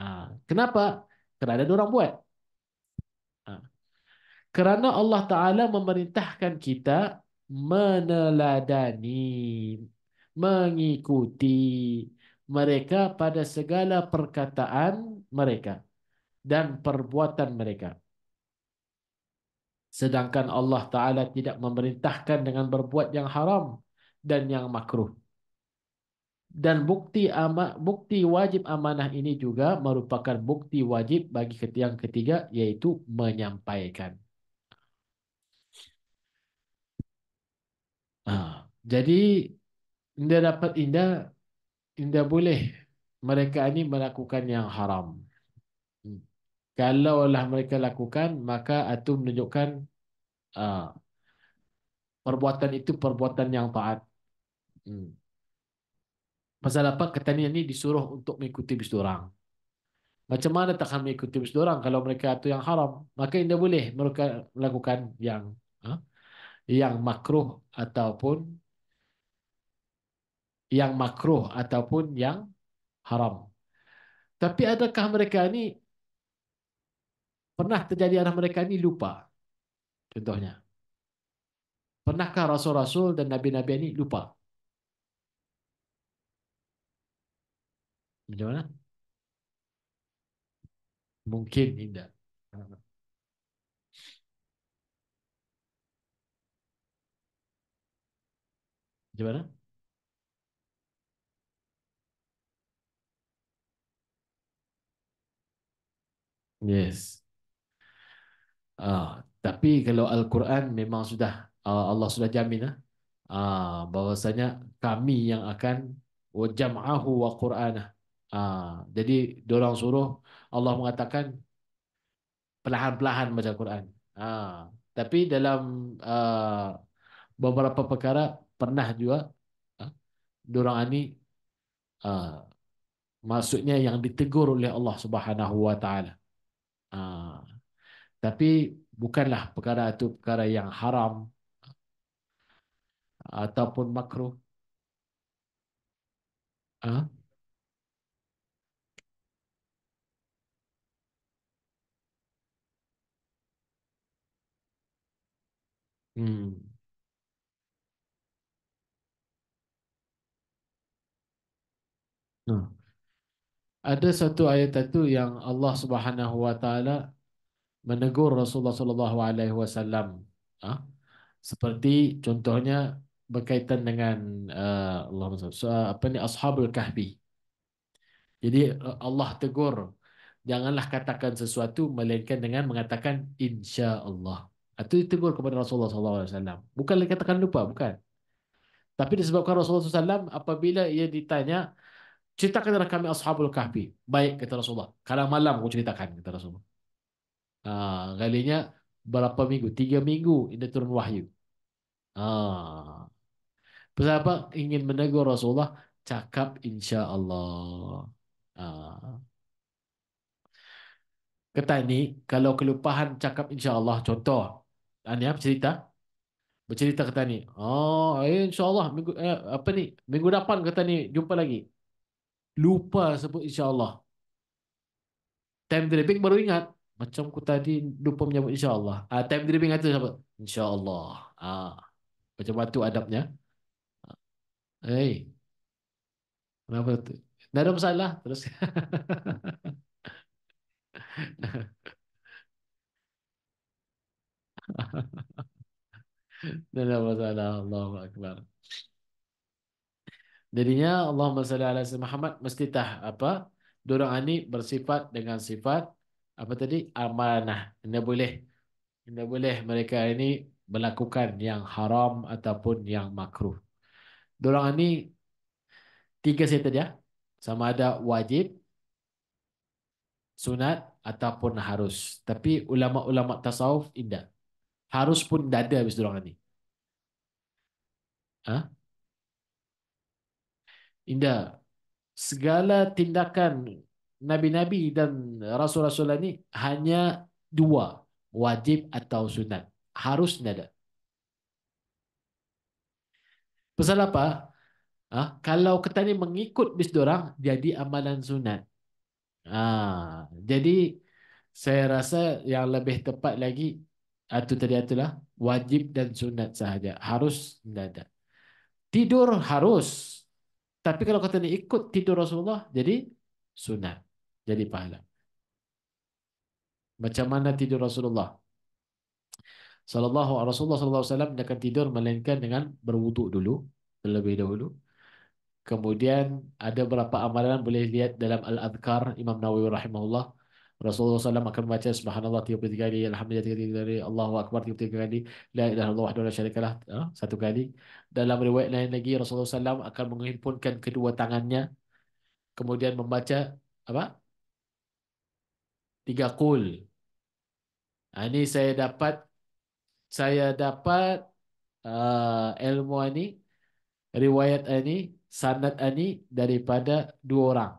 Ha. Kenapa? Kerana orang buat kerana Allah Ta'ala memerintahkan kita meneladani, mengikuti mereka pada segala perkataan mereka dan perbuatan mereka. Sedangkan Allah Ta'ala tidak memerintahkan dengan berbuat yang haram dan yang makruh. Dan bukti ama, bukti wajib amanah ini juga merupakan bukti wajib bagi yang ketiga, yaitu menyampaikan. Jadi indah dapat indah indah boleh mereka ini melakukan yang haram. Hmm. Kalau lah mereka lakukan maka itu menunjukkan uh, perbuatan itu perbuatan yang taat. Hmm. Pasal apa ketanian ini disuruh untuk mengikuti bis orang. Macam mana takkan mengikuti bis orang kalau mereka itu yang haram. Maka indah boleh mereka melakukan yang huh? Ah, yang makruh ataupun yang makruh ataupun yang haram. Tapi adakah mereka ini pernah terjadi anak mereka ini lupa? Contohnya. Pernahkah rasul-rasul dan nabi-nabi ini lupa? Macam mana? Mungkin tidak. Macam mana? Yes. Ah, tapi kalau Al-Quran memang sudah ah, Allah sudah jamin lah. Ah, ah bahwasanya kami yang akan wa jam'ahu wa Qur'ana. Ah. ah, jadi dorang suruh Allah mengatakan pelahan pelahan baca Quran. Ah, tapi dalam ah, beberapa perkara pernah juga ah, dorang ini ah, maksudnya yang ditegur oleh Allah Subhanahu wa taala. Tapi bukanlah perkara itu perkara yang haram ataupun makruh. Ha? Hmm. Nah. Ada satu ayat itu yang Allah Subhanahu Wa Taala menegur Rasulullah sallallahu alaihi wasallam ha? seperti contohnya berkaitan dengan uh, Allah uh, apa ni ashabul kahfi jadi uh, Allah tegur janganlah katakan sesuatu melainkan dengan mengatakan insyaallah itu ditegur kepada Rasulullah sallallahu alaihi wasallam bukan dikatakan lupa bukan tapi disebabkan Rasulullah SAW apabila ia ditanya ceritakanlah kami ashabul kahfi baik kata Rasulullah kalau malam aku ceritakan kata Rasulullah Ha, galinya berapa minggu? Tiga minggu ini turun wahyu. Ha. Pasal apa? Ingin menegur Rasulullah, cakap insya Allah. Ha. Kata ini, kalau kelupaan cakap insya Allah, contoh. Ini apa cerita? Bercerita kata ni. Oh, eh, Allah Minggu, eh, apa ni? Minggu depan kata ni. Jumpa lagi. Lupa sebut insya Allah. Time dripping baru ingat. Macam ku tadi lupa menyebut insya-Allah. Ah uh, time dripping kata siapa? Insya-Allah. Ah. Uh, macam batu adabnya. Ah, hei. Kenapa tu? Tak ada masalah. Terus. Tak ada masalah. Allah Akbar. Jadinya Allahumma salli ala Muhammad mesti tah apa? Doa ini bersifat dengan sifat apa tadi amanah anda boleh anda boleh mereka ini melakukan yang haram ataupun yang makruh. Dorang ini tiga saya ya sama ada wajib, sunat ataupun harus. Tapi ulama-ulama tasawuf indah. Harus pun tidak ada habis dorang ini. ha? Indah. Segala tindakan nabi-nabi dan rasul-rasul ini hanya dua, wajib atau sunat. Harus tidak. Pasal apa? Ha? Kalau kita ni mengikut bis orang, jadi amalan sunat. Ha. Jadi, saya rasa yang lebih tepat lagi, atau ha, tadi itulah, wajib dan sunat sahaja. Harus tidak. Tidur harus. Tapi kalau kita ni ikut tidur Rasulullah, jadi sunat jadi pahala. Macam mana tidur Rasulullah? Sallallahu Rasulullah sallallahu alaihi wasallam akan tidur melainkan dengan berwuduk dulu terlebih dahulu. Kemudian ada beberapa amalan boleh lihat dalam al-adhkar Imam Nawawi rahimahullah. Rasulullah SAW akan baca Subhanallah tiga kali Alhamdulillah tiga kali Allah Akbar tiga kali La ilaha illallah wahdahu la syarika lah eh, Satu kali Dalam riwayat lain lagi Rasulullah SAW akan menghimpunkan kedua tangannya Kemudian membaca Apa? tiga kul. Ha, ini saya dapat saya dapat uh, ilmu ini, riwayat ini, sanad ini daripada dua orang.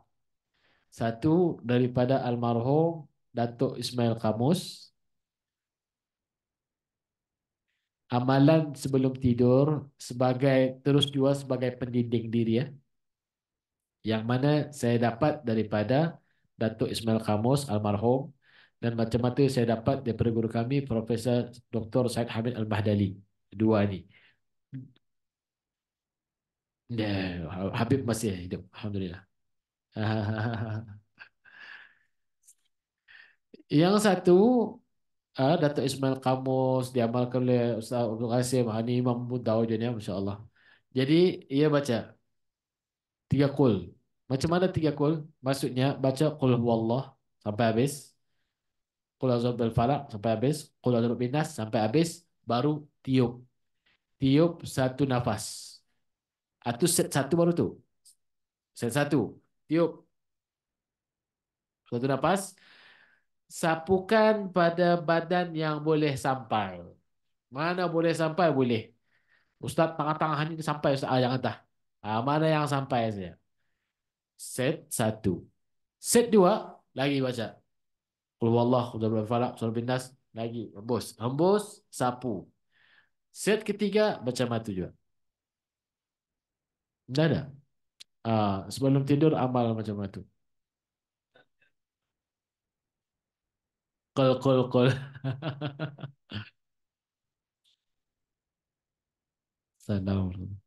Satu daripada almarhum Datuk Ismail Kamus. Amalan sebelum tidur sebagai terus jual sebagai pendinding diri ya. Yang mana saya dapat daripada Datuk Ismail Kamus almarhum dan macam-macam saya dapat daripada guru kami Profesor Dr. Said Hamid Al-Mahdali dua ni. Ya, Habib masih hidup alhamdulillah. Yang satu Uh, Datuk Ismail Kamus diamalkan oleh Ustaz Abdul Qasim Hani ah, Imam Mudawajun Masya Allah. Jadi ia baca tiga kul. Macam mana tiga kul? Maksudnya baca kul huwallah sampai habis. Kul azabil falak sampai habis. Kul azabil binas sampai habis. Baru tiup. Tiup satu nafas. Atau set satu baru tu. Set satu. Tiup. Satu nafas. Sapukan pada badan yang boleh sampai. Mana boleh sampai? Boleh. Ustaz tangan-tangan ini sampai. Ustaz, ah, jangan tak. Ah, mana yang sampai saya? set satu. Set dua, lagi baca. Qulwallah, Qudabullah Farak, Surah Bin Nas, lagi hembus. Hembus, sapu. Set ketiga, baca matu juga. Dah tak? Uh, sebelum tidur, amal macam matu. Kol, kol, kol. Assalamualaikum.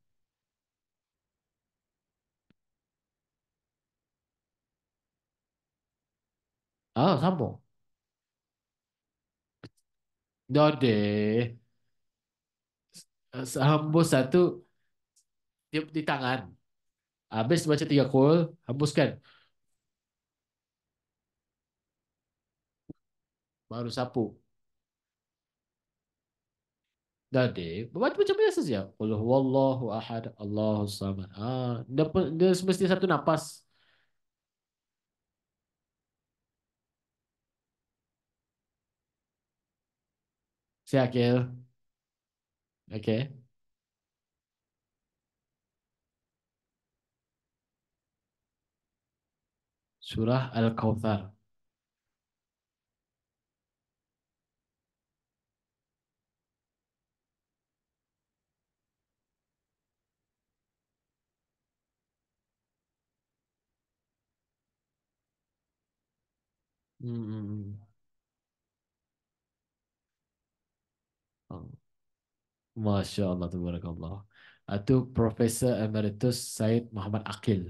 Ah, sambung. Dah deh. Hembus satu di, di tangan. Habis baca tiga kol, hembuskan. Baru sapu. Dah deh. Baca macam biasa saja. Allahu Allahu Ahad, Allahu Samad. Ah, dia, dia semestinya satu nafas. sea que, ok. Surah Al-Kawthar. Mm -hmm. Masya Allah Tuhan Itu Profesor Emeritus Syed Muhammad Akil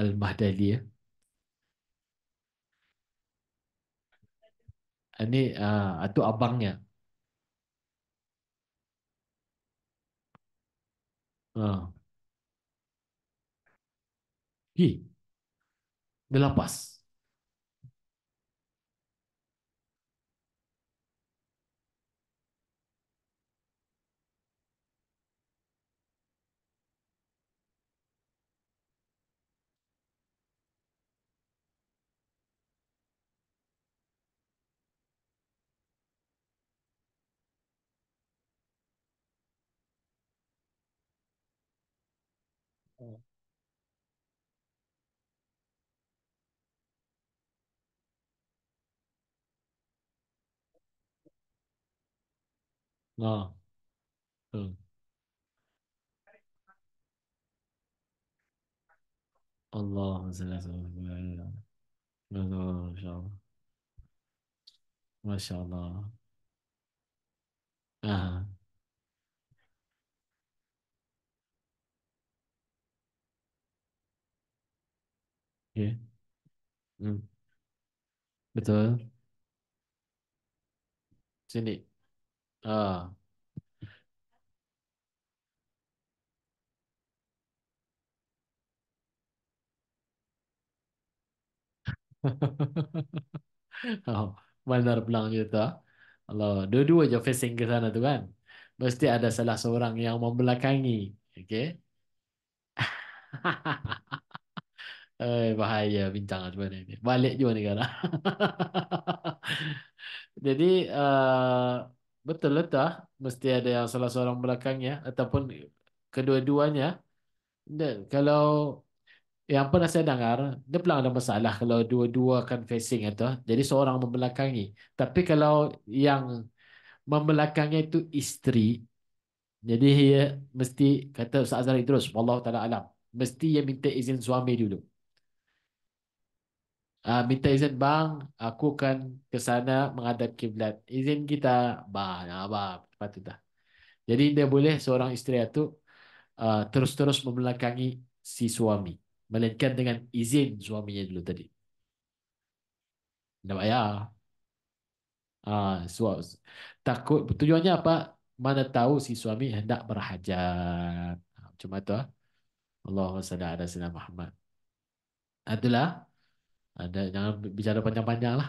Al-Mahdali ya. Ini uh, itu abangnya. Uh. Hi. Dia lapas. 啊，嗯，嗯。啊，真嘞，那我晓得，我嗯。得，啊，嗯，这，经理。اه ha. oh, bandar pelang je tu. Ah. dua-dua je facing ke sana tu kan. Mesti ada salah seorang yang membelakangi. Okay. eh, bahaya bincang lah sebenarnya ni. Balik juga negara. Kan? Jadi, uh, betul letah lah, mesti ada yang salah seorang belakangnya ataupun kedua-duanya dan kalau yang pernah saya dengar dia pernah ada masalah kalau dua-dua kan facing itu ya, jadi seorang membelakangi tapi kalau yang membelakangnya itu isteri jadi dia mesti kata Ustaz Azhar terus wallahu taala alam mesti dia minta izin suami dulu uh, minta izin bang, aku kan ke sana menghadap kiblat. Izin kita, bang, abang, ya, patut dah. Jadi dia boleh seorang isteri tu uh, ah, terus-terus membelakangi si suami. Melainkan dengan izin suaminya dulu tadi. Nampak ya? Ah, suami. Takut, tujuannya apa? Mana tahu si suami hendak berhajat. cuma ah, itu. Ah. Allahumma salli ala sallam Muhammad. Adalah ada jangan bicara panjang-panjang lah.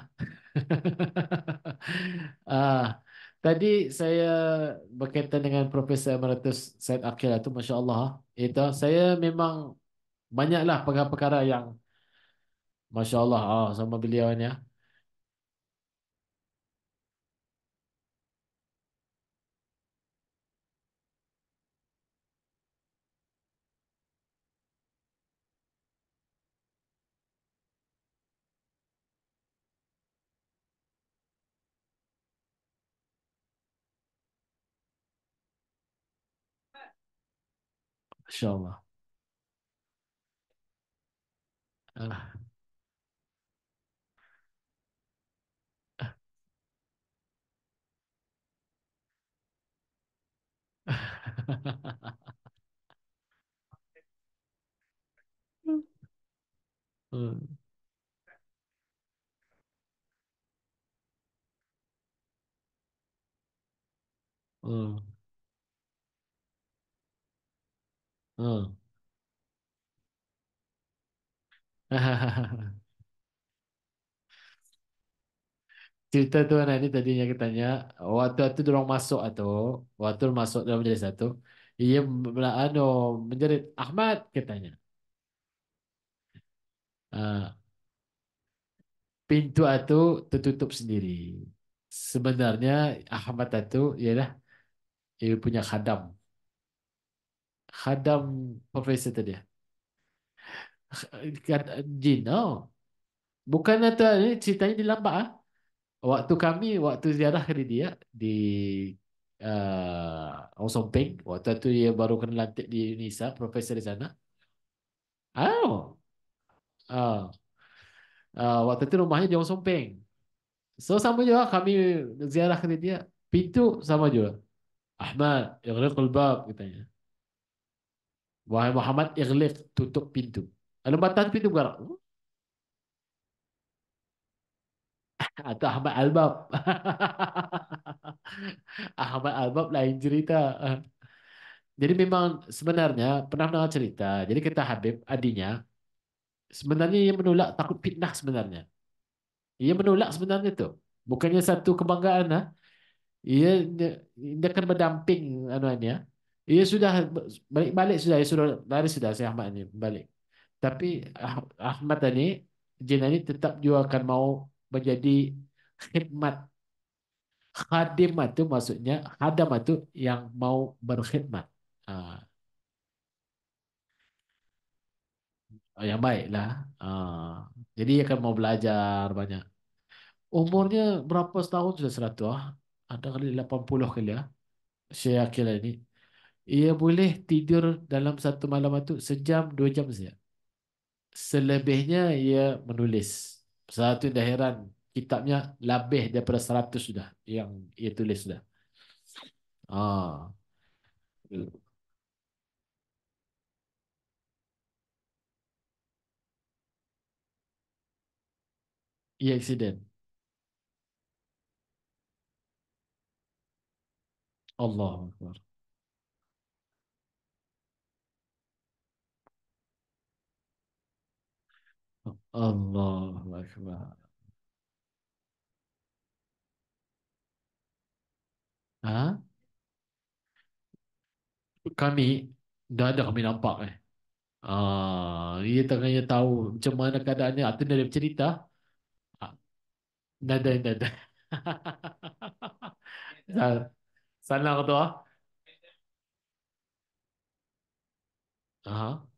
uh, tadi saya berkaitan dengan Profesor Emeritus Said Akhil itu, Masya Allah. Itu, saya memang banyaklah perkara-perkara yang Masya Allah oh, sama beliau ni. Ya. Ah. 是吗？嗯嗯嗯。 어. Cerita tu anak ni tadinya katanya waktu tu dorong masuk atau waktu masuk dalam jadi satu ia mula ano menjerit Ahmad katanya uh, ah. pintu itu tertutup sendiri sebenarnya Ahmad itu ialah ia punya khadam khadam profesor tadi. Jin, no. Bukan atau ini ceritanya di Ah. Waktu kami, waktu ziarah ke dia di uh, Ong waktu tu dia baru kena lantik di UNISA, profesor di sana. Oh. Uh, uh, waktu tu rumahnya di Ong So sama juga kami ziarah ke dia. Pintu sama juga. Ahmad, yang rekul bab, katanya. Wahai Muhammad, ikhlif, tutup pintu. Lalu batas pintu bergerak. Oh. Atau Ahmad Albab. Ahmad Albab lain cerita. Jadi memang sebenarnya pernah dengar cerita. Jadi kata Habib, adinya, sebenarnya ia menolak takut fitnah sebenarnya. Ia menolak sebenarnya tu. Bukannya satu kebanggaan. Ha? Ia, dia, berdamping anu anu ya. Ia sudah balik-balik sudah. Ia sudah lari sudah si Ahmad ini balik. Tapi Ahmad ini, jin ini tetap juga akan mau menjadi khidmat. khadimat itu maksudnya, khadamah itu yang mau berkhidmat. Ha. Oh, yang baiklah. Ha. Jadi ia akan mau belajar banyak. Umurnya berapa setahun sudah seratus? Ada kali 80 kali ya. saya kira lah ini ia boleh tidur dalam satu malam itu sejam, dua jam saja. Selebihnya ia menulis. Satu dah heran, kitabnya lebih daripada seratus sudah yang ia tulis sudah. Ah. Ia eksiden. Allahu Akbar. Allahu Akbar. Ha? Kami dah ada kami nampak eh. Ah, dia tengah tahu macam mana keadaannya atau dia bercerita. Dah dah dah. Sal. Salam ketua. Aha. Uh-huh.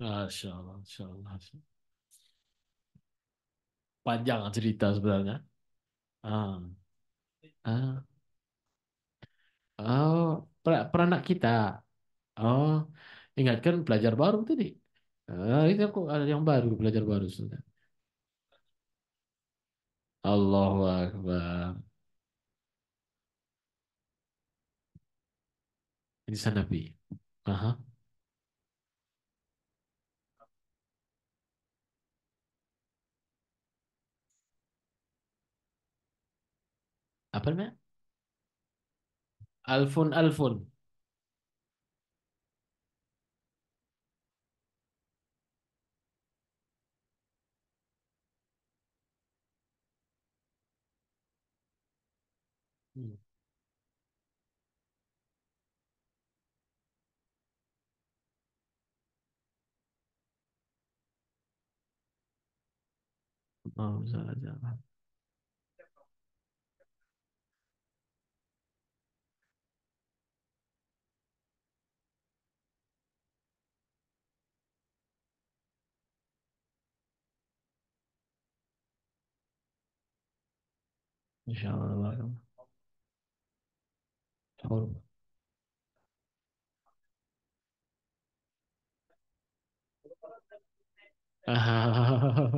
Masya Allah, Masya Allah. Panjang cerita sebenarnya. Ah. Ah. Oh, per peranak kita. Oh, ingatkan belajar baru tadi. Ah, itu aku ada yang baru, belajar baru sudah. Allahu Akbar. Ini Nabi. Aha. apa namanya alfun alfun hmm. Oh, salah, salah. Canavarım. Torba. Ah.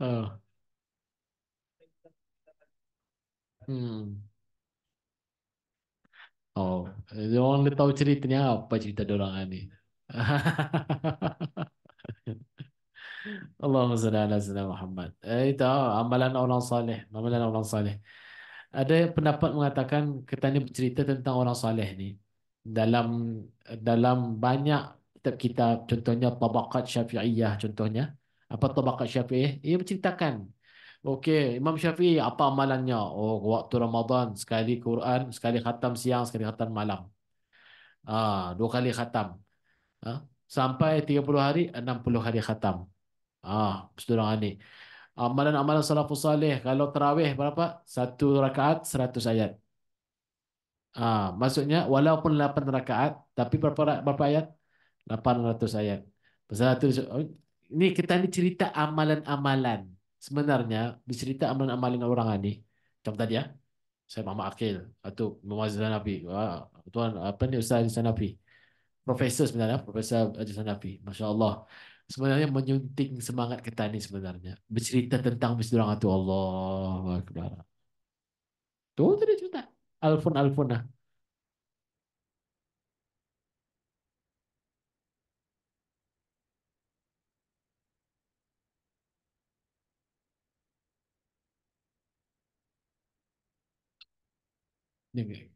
Oh. Hmm. Oh, dia orang letak cerita ni apa cerita dia orang ni. Allahumma salli ala sayyidina Muhammad. Eh, itu ah, amalan orang soleh, amalan orang soleh. Ada pendapat mengatakan kita ni bercerita tentang orang soleh ni dalam dalam banyak kitab kita contohnya tabaqat syafi'iyah contohnya apa tabaqat syafi'iyah ia menceritakan okey imam syafi'i apa amalannya oh waktu ramadan sekali quran sekali khatam siang sekali khatam malam ah dua kali khatam ah sampai 30 hari 60 hari khatam Ah, sudah ni. Amalan-amalan salafus salih kalau tarawih berapa? Satu rakaat 100 ayat. Ah, maksudnya walaupun 8 rakaat tapi berapa berapa ayat? 800 ayat. Pasal satu. Oh, ni kita ni cerita amalan-amalan. Sebenarnya bercerita amalan-amalan orang ni. Macam tadi ya. Saya Muhammad Akil atau Muhammad Zanafi. Tuan apa ni Ustaz Zanafi? Profesor sebenarnya, Profesor Zanafi. Masya-Allah. sebenarnya menyunting semangat kita ini sebenarnya. Bercerita tentang bersedurang atau Allah Akbar. Tuh tadi cerita. Alfon Alfon lah nih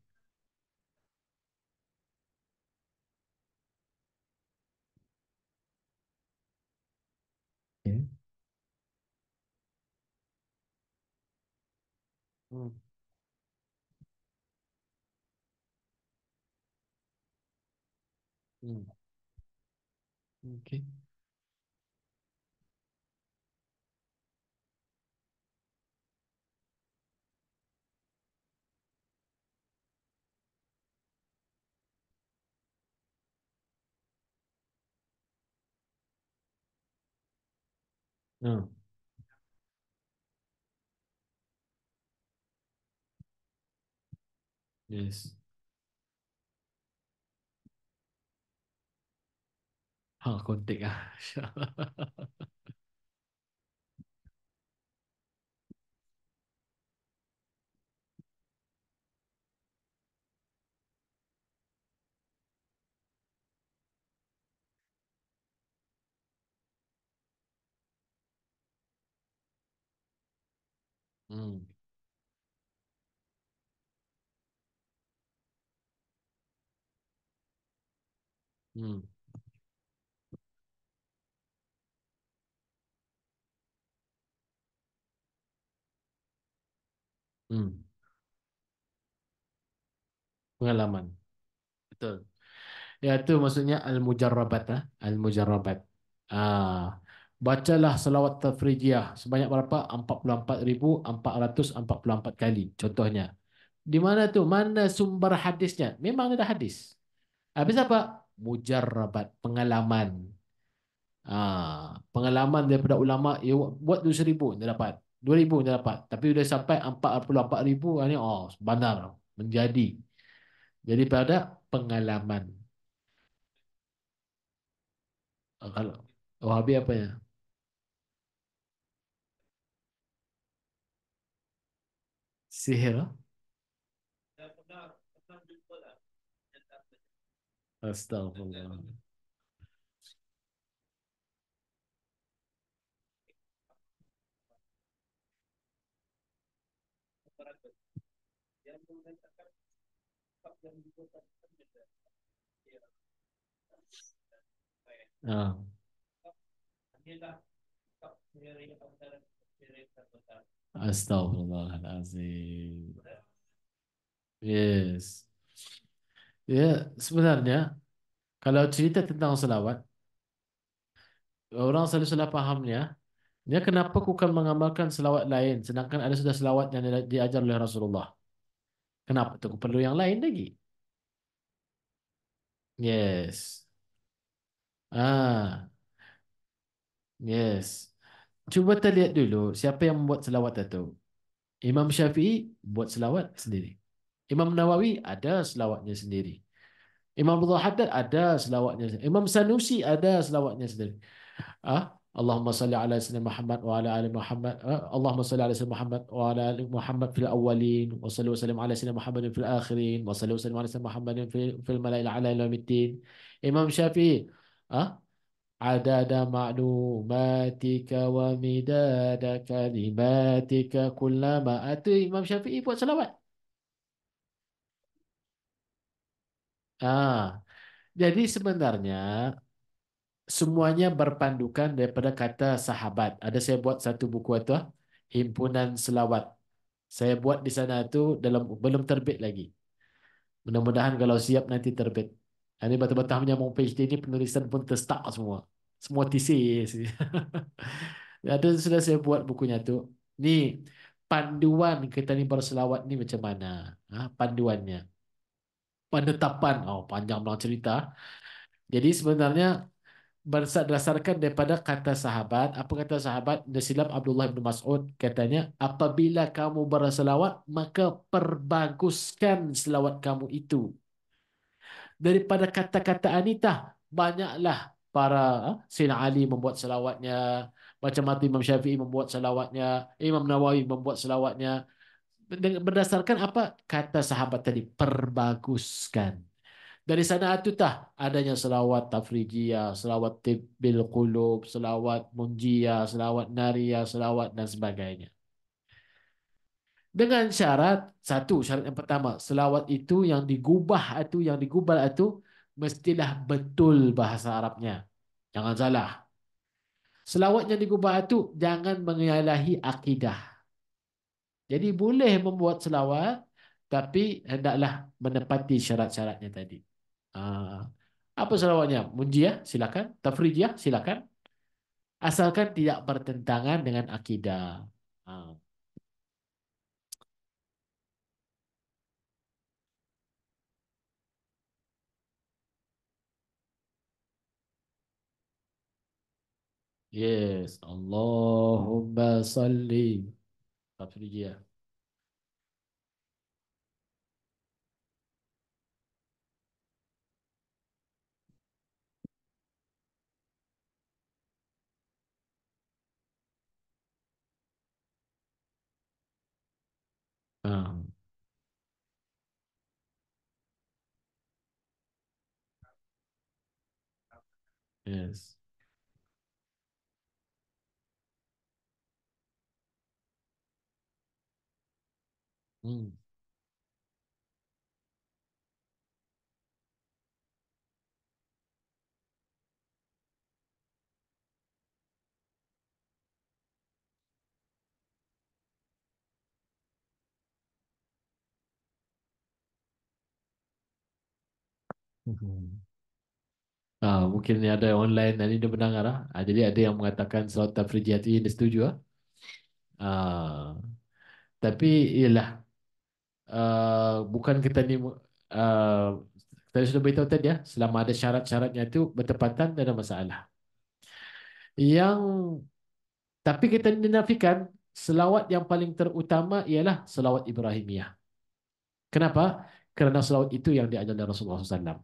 Hmm. Hmm. Okay. No. Mm. Yes. Ha, konti ka. Hmm. Hmm. Pengalaman. Betul. Ya tu maksudnya al-mujarrabat ah, al-mujarrabat. Ah. Bacalah selawat tafrijiyah sebanyak berapa? 44,444 kali contohnya. Di mana tu? Mana sumber hadisnya? Memang ada hadis. Habis apa? mujarrabat pengalaman ha, pengalaman daripada ulama ya buat 2000 dia dapat 2000 dia dapat tapi sudah sampai 44000 ribu ah, ni oh benar menjadi jadi pada pengalaman ah, kalau oh, apa ya sihir Astaghfirullah. Ah. Astaghfirullahalazim. Yes. Ya, sebenarnya kalau cerita tentang selawat, orang selalu salah fahamnya. Dia kenapa bukan mengamalkan selawat lain sedangkan ada sudah selawat yang diajar oleh Rasulullah. Kenapa tu perlu yang lain lagi? Yes. Ah. Yes. Cuba terlihat dulu siapa yang membuat selawat itu. Imam Syafi'i buat selawat sendiri. Imam Nawawi ada selawatnya sendiri. Imam Abdul Haddad ada selawatnya sendiri. Imam Sanusi ada selawatnya sendiri. Ah, Allahumma salli ala sayyidina Muhammad wa ala ali Muhammad. Ah, Allahumma salli ala sayyidina Muhammad wa ala ali Muhammad fil awwalin wa salli wa sallim ala sayyidina Muhammad fil akhirin wa salli wa sallim ala sayyidina Muhammad fil fil mala'il ala yaumiddin. Imam Syafi'i ah عدد معلوماتك ومداد كلماتك كلما أتي إمام شافعي بوت صلوات Ah, jadi sebenarnya semuanya berpandukan daripada kata sahabat. Ada saya buat satu buku itu, himpunan selawat. Saya buat di sana itu dalam belum terbit lagi. Mudah-mudahan kalau siap nanti terbit. Ini betul-betul punya mau PhD ini penulisan pun terstak semua. Semua tesis. Ada sudah saya buat bukunya tu. Ni panduan kita ni berselawat ni macam mana? Ha, panduannya penetapan. Oh, panjang belakang cerita. Jadi sebenarnya berdasarkan daripada kata sahabat. Apa kata sahabat? Nasilam Abdullah bin Mas'ud katanya, apabila kamu berselawat, maka perbaguskan selawat kamu itu. Daripada kata-kata Anita, banyaklah para ha? Ah, Sina Ali membuat selawatnya, macam Mati Imam Syafi'i membuat selawatnya, Imam Nawawi membuat selawatnya, berdasarkan apa kata sahabat tadi perbaguskan dari sana itu atutah adanya selawat tafrijia selawat tibbil qulub selawat munjia selawat naria selawat dan sebagainya dengan syarat satu syarat yang pertama selawat itu yang digubah atau yang digubal itu mestilah betul bahasa Arabnya jangan salah selawat yang digubah itu jangan menyalahi akidah jadi boleh membuat selawat tapi hendaklah menepati syarat-syaratnya tadi. Ah, apa selawatnya? Munjiah ya, silakan, tafrijiah ya, silakan. Asalkan tidak bertentangan dengan akidah. Ah. Yes, Allahumma salli up to the year. Um, yes. Hmm. hmm. Ah, mungkin ni ada online nanti dia pernah lah. Ah, jadi ada yang mengatakan salat tafrijiyat ini eh, dia setuju ah? Ah, tapi ialah Eh, bukan kita ni uh, eh, tadi sudah beritahu tadi ya selama ada syarat-syaratnya itu bertepatan tidak ada masalah yang tapi kita dinafikan selawat yang paling terutama ialah selawat Ibrahimiyah. Kenapa? Kerana selawat itu yang diajar oleh Rasulullah SAW.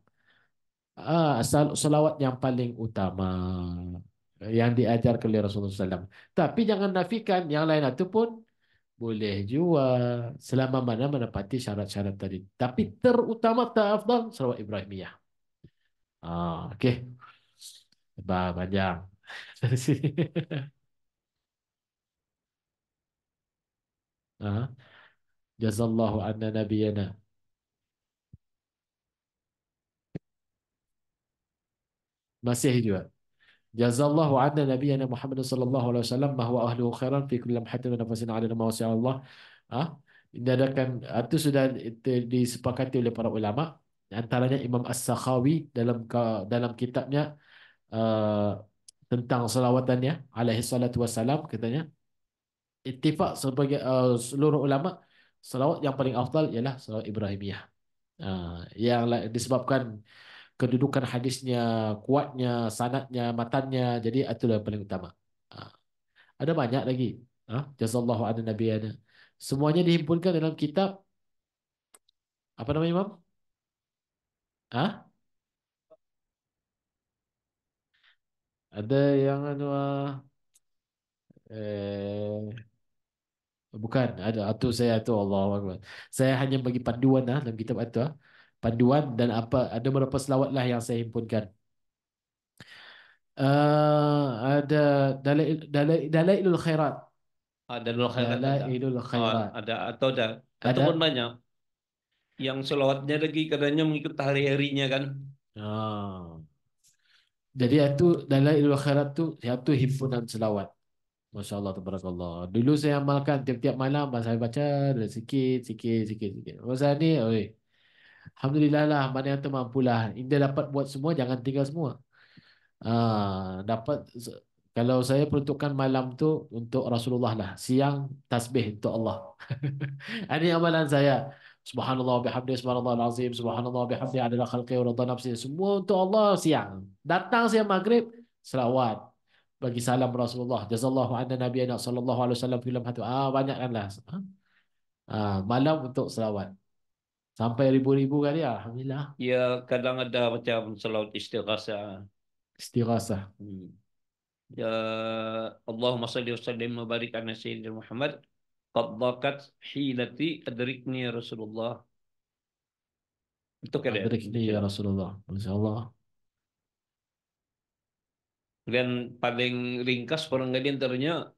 Asal uh, selawat yang paling utama yang diajar oleh Rasulullah SAW. Tapi jangan nafikan yang lain itu pun boleh jual selama mana menepati syarat-syarat tadi. Tapi terutama terafdal Sarawak Ibrahimiyah. Ah, okey. Sebab panjang. ah. Jazallahu anna nabiyana. Masih jual. Jazallahu anna nabiyyana Muhammad sallallahu alaihi wasallam bahwa ahli khairan fi kulli lamhatin wa nafasin ala nama wasi Allah. Ah, ha? itu sudah disepakati oleh para ulama. Antaranya Imam As-Sakhawi dalam dalam kitabnya uh, tentang selawatannya alaihi salatu wasalam katanya ittifaq sebagai uh, seluruh ulama selawat yang paling afdal ialah selawat Ibrahimiyah. Uh, yang disebabkan kedudukan hadisnya, kuatnya, sanatnya, matanya Jadi itulah yang paling utama. Ha. Ada banyak lagi. Ha? Jazallahu anna Nabi ana. Semuanya dihimpunkan dalam kitab. Apa nama imam? Ha? Ada yang anu ah, eh bukan ada atu saya atu allah Saya hanya bagi panduan lah dalam kitab atu Ha? panduan dan apa ada beberapa selawat lah yang saya himpunkan. Uh, eh, ada dalail dalail dalailul khairat. Ah, ada dalailul ah, khairat. khairat. Oh, ada atau ada. ada. Ataupun banyak. Yang selawatnya lagi kadangnya mengikut hari-harinya kan. Oh. Jadi itu dalam dalailul khairat tu satu himpunan selawat. Masya Allah, Allah. Dulu saya amalkan tiap-tiap malam saya baca sikit, sikit, sikit, sikit. Masa ni, oi, Alhamdulillah lah mana yang lah. India dapat buat semua, jangan tinggal semua. Uh, dapat kalau saya peruntukkan malam tu untuk Rasulullah lah. Siang tasbih untuk Allah. Ini amalan saya. Subhanallah bihamdi subhanallah alazim subhanallah bihamdi adalah khalqi wa radha nafsi semua untuk Allah siang. Datang siang maghrib selawat bagi salam Rasulullah jazallahu anna nabiyana sallallahu alaihi wasallam fil hati. Ah banyakkanlah. Ah, malam untuk selawat. Sampai ribu-ribu kali ya, Alhamdulillah. Ya, kadang ada macam salat istirasa. Istirasa. Hmm. Ya, Allahumma salli wa sallim wa barik ala Sayyidina Muhammad. Qad hilati adrikni ya Rasulullah. Itu kali Adrikni ya Rasulullah. InsyaAllah. Dan paling ringkas barangkali antaranya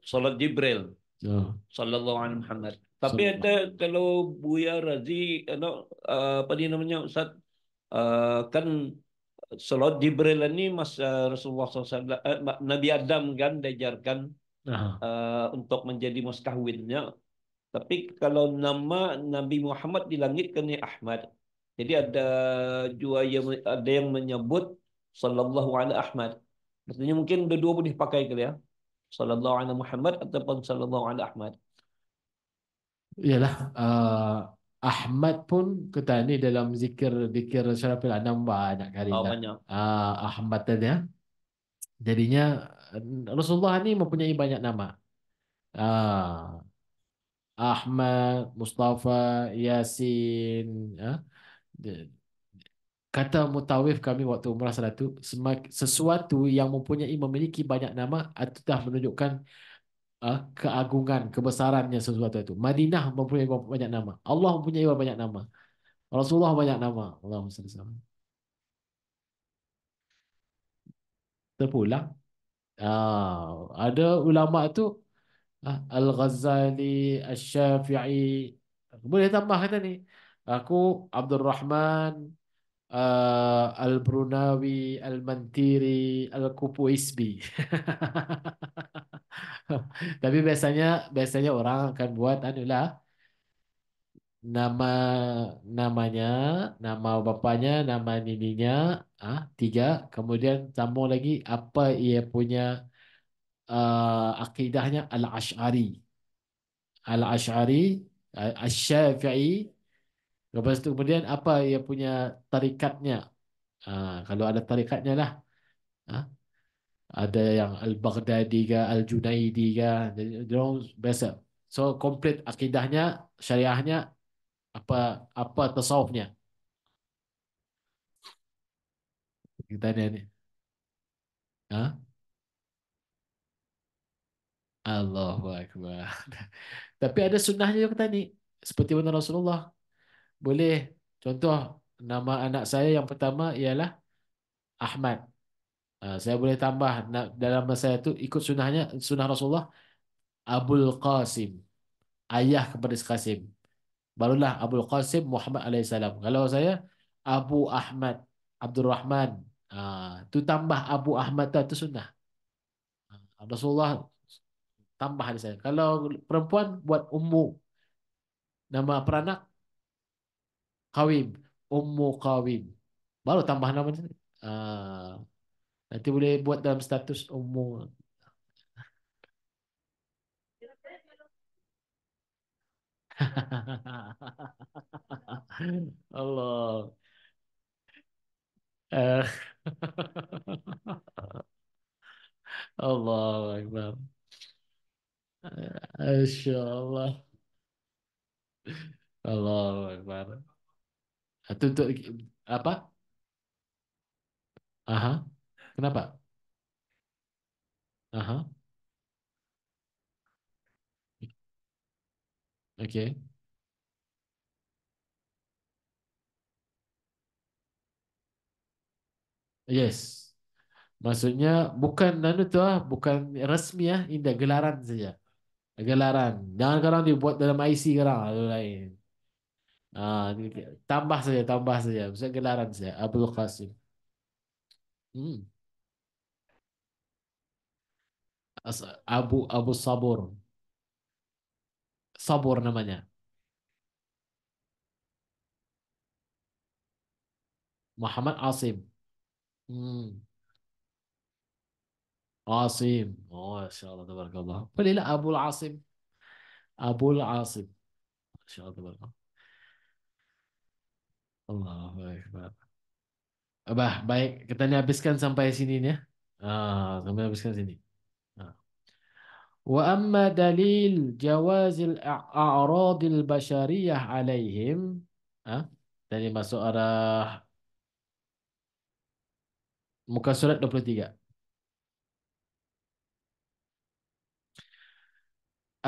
salat Jibril. Ya. Sallallahu alaihi Muhammad. Tapi so, ada kalau Buya Razi no, uh, ah, apa dia namanya Ustaz uh, kan Salat Jibril ni masa ah, Rasulullah SAW, eh, Nabi Adam kan diajarkan uh, untuk menjadi muskahwinnya. Tapi kalau nama Nabi Muhammad di langit kan Ahmad. Jadi ada juga yang ada yang menyebut sallallahu alaihi Wasallam Ahmad. Maksudnya mungkin dua-dua boleh pakai ke ya. Sallallahu alaihi Muhammad ataupun sallallahu alaihi Ahmad ialah uh, Ahmad pun kata ni dalam zikir zikir Syarafil Anam banyak kali oh, lah. Banyak. Uh, Ahmad tadi ya. Jadinya Rasulullah ni mempunyai banyak nama. Uh, Ahmad, Mustafa, Yasin. Uh, kata mutawif kami waktu umrah salatu, sesuatu yang mempunyai memiliki banyak nama, itu dah menunjukkan uh, keagungan, kebesarannya sesuatu itu. Madinah mempunyai banyak nama. Allah mempunyai banyak nama. Rasulullah banyak nama. Allah SWT. Terpulang. Uh, ada ulama tu uh, ah, Al-Ghazali, Al-Syafi'i. Boleh tambah kata ni. Aku Abdul Rahman, uh, eh, Al Brunawi, Al Mantiri, Al Kupuisbi. Tapi biasanya biasanya orang akan buat anulah nama namanya, nama bapanya, nama nininya, ah ha, tiga, kemudian tambah lagi apa ia punya uh, akidahnya Al Ashari, Al Ashari, Al Syafi'i. Lepas tu kemudian apa yang punya tarikatnya? Ha, kalau ada tarikatnya lah. Ha? Ada yang Al-Baghdadi ke, Al-Junaidi ke. Jadi, orang biasa. So, complete akidahnya, syariahnya, apa apa tasawufnya. Kita ni, ni. Ha? Allahu Akbar. Tapi ada sunnahnya juga ni, Seperti mana Rasulullah boleh contoh nama anak saya yang pertama ialah Ahmad. Ah, saya boleh tambah dalam nama saya tu ikut sunnahnya sunnah Rasulullah Abdul Qasim ayah kepada Qasim. Barulah Abdul Qasim Muhammad alaihissalam. Kalau saya Abu Ahmad Abdul Rahman ah, tu tambah Abu Ahmad tu sunnah. Ah, Rasulullah tambah ada saya. Kalau perempuan buat ummu nama peranak kawim Ummu kawim Baru tambah nama ni. Ah. nanti boleh buat dalam status Ummu. Allah. Allah Akbar. Insyaallah. Allah Akbar. Tuntut apa? Aha. Kenapa? Aha. Okay. Yes. Maksudnya bukan nanu tu ah, bukan rasmi ah, indah gelaran saja. Gelaran. Jangan kau sekarang dibuat dalam IC kau sekarang lain. Ah, tambah saja, tambah saja. Maksudnya gelaran saya Abdul Qasim. Hmm. Abu Abu Sabur. Sabur namanya. Muhammad Asim. Hmm. Asim. Oh, insyaAllah. Tabarakallah. Bolehlah Abu Asim. Abu Asim. InsyaAllah. Tabarakallah. Allah Akbar. Abah, baik. Kita ni habiskan sampai sini ni. Ya? Ah, sampai habiskan sini. Ah. Wa amma dalil jawazil al bashariyah alaihim. Ah, ha? tadi masuk arah muka surat 23.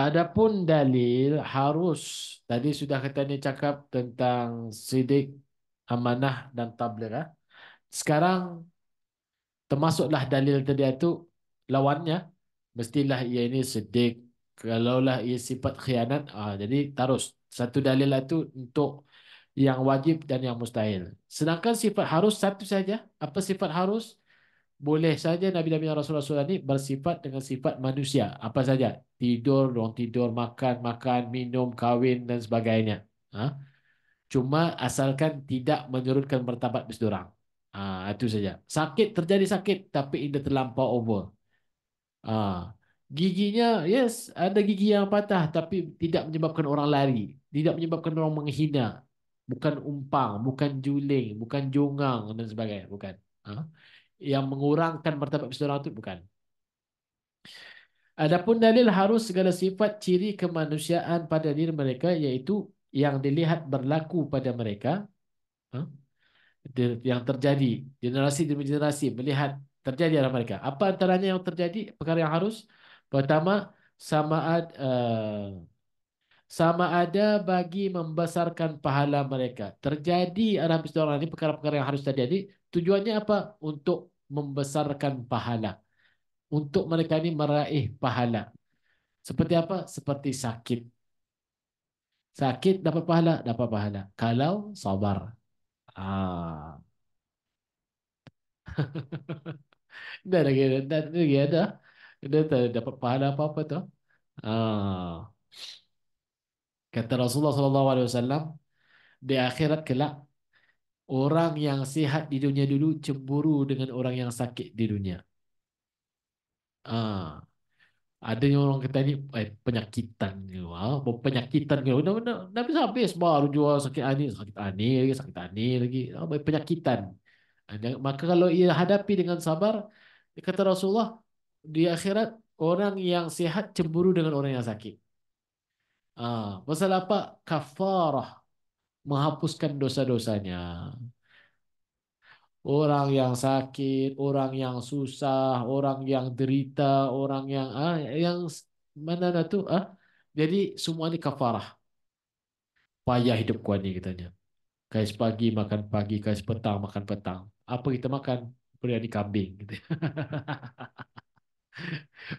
Adapun dalil harus tadi sudah kita ni cakap tentang sidik amanah dan tabligh. Eh. Sekarang termasuklah dalil tadi itu lawannya mestilah ia ini sedik kalaulah ia sifat khianat ah jadi terus satu dalil itu untuk yang wajib dan yang mustahil. Sedangkan sifat harus satu saja. Apa sifat harus? Boleh saja Nabi-Nabi Rasulullah ini bersifat dengan sifat manusia. Apa saja? Tidur, ruang tidur, makan, makan, minum, kawin dan sebagainya. Ha? Cuma asalkan tidak menurunkan martabat bis orang. Ah, ha, itu saja. Sakit terjadi sakit tapi tidak terlampau over. Ah, giginya yes, ada gigi yang patah tapi tidak menyebabkan orang lari, tidak menyebabkan orang menghina. Bukan umpang, bukan juling, bukan jongang dan sebagainya, bukan. Ah, yang mengurangkan martabat bis orang itu bukan. Adapun dalil harus segala sifat ciri kemanusiaan pada diri mereka iaitu yang dilihat berlaku pada mereka yang terjadi generasi demi generasi melihat terjadi dalam mereka apa antaranya yang terjadi perkara yang harus pertama sama ada eh, sama ada bagi membesarkan pahala mereka terjadi arah peristiwa ini perkara-perkara yang harus terjadi tujuannya apa untuk membesarkan pahala untuk mereka ini meraih pahala seperti apa seperti sakit Sakit dapat pahala, dapat pahala. Kalau sabar. Ah. dah lagi dah lagi ada. Dah tak dapat pahala apa-apa tu. Ah. Kata Rasulullah sallallahu alaihi wasallam di akhirat kelak orang yang sihat di dunia dulu cemburu dengan orang yang sakit di dunia. Ah ada yang orang kata ni eh, penyakitan ke apa penyakitan ke benda benda tapi habis baru jual sakit ani sakit ani lagi sakit ani lagi apa penyakitan eh, maka kalau ia hadapi dengan sabar kata Rasulullah di akhirat orang yang sihat cemburu dengan orang yang sakit ah pasal apa kafarah menghapuskan dosa-dosanya orang yang sakit, orang yang susah, orang yang derita, orang yang ah, yang mana tu ah. Jadi semua ini kafarah. Payah hidup kuat ni katanya. Kais pagi makan pagi, kais petang makan petang. Apa kita makan? Biryani kambing gitu.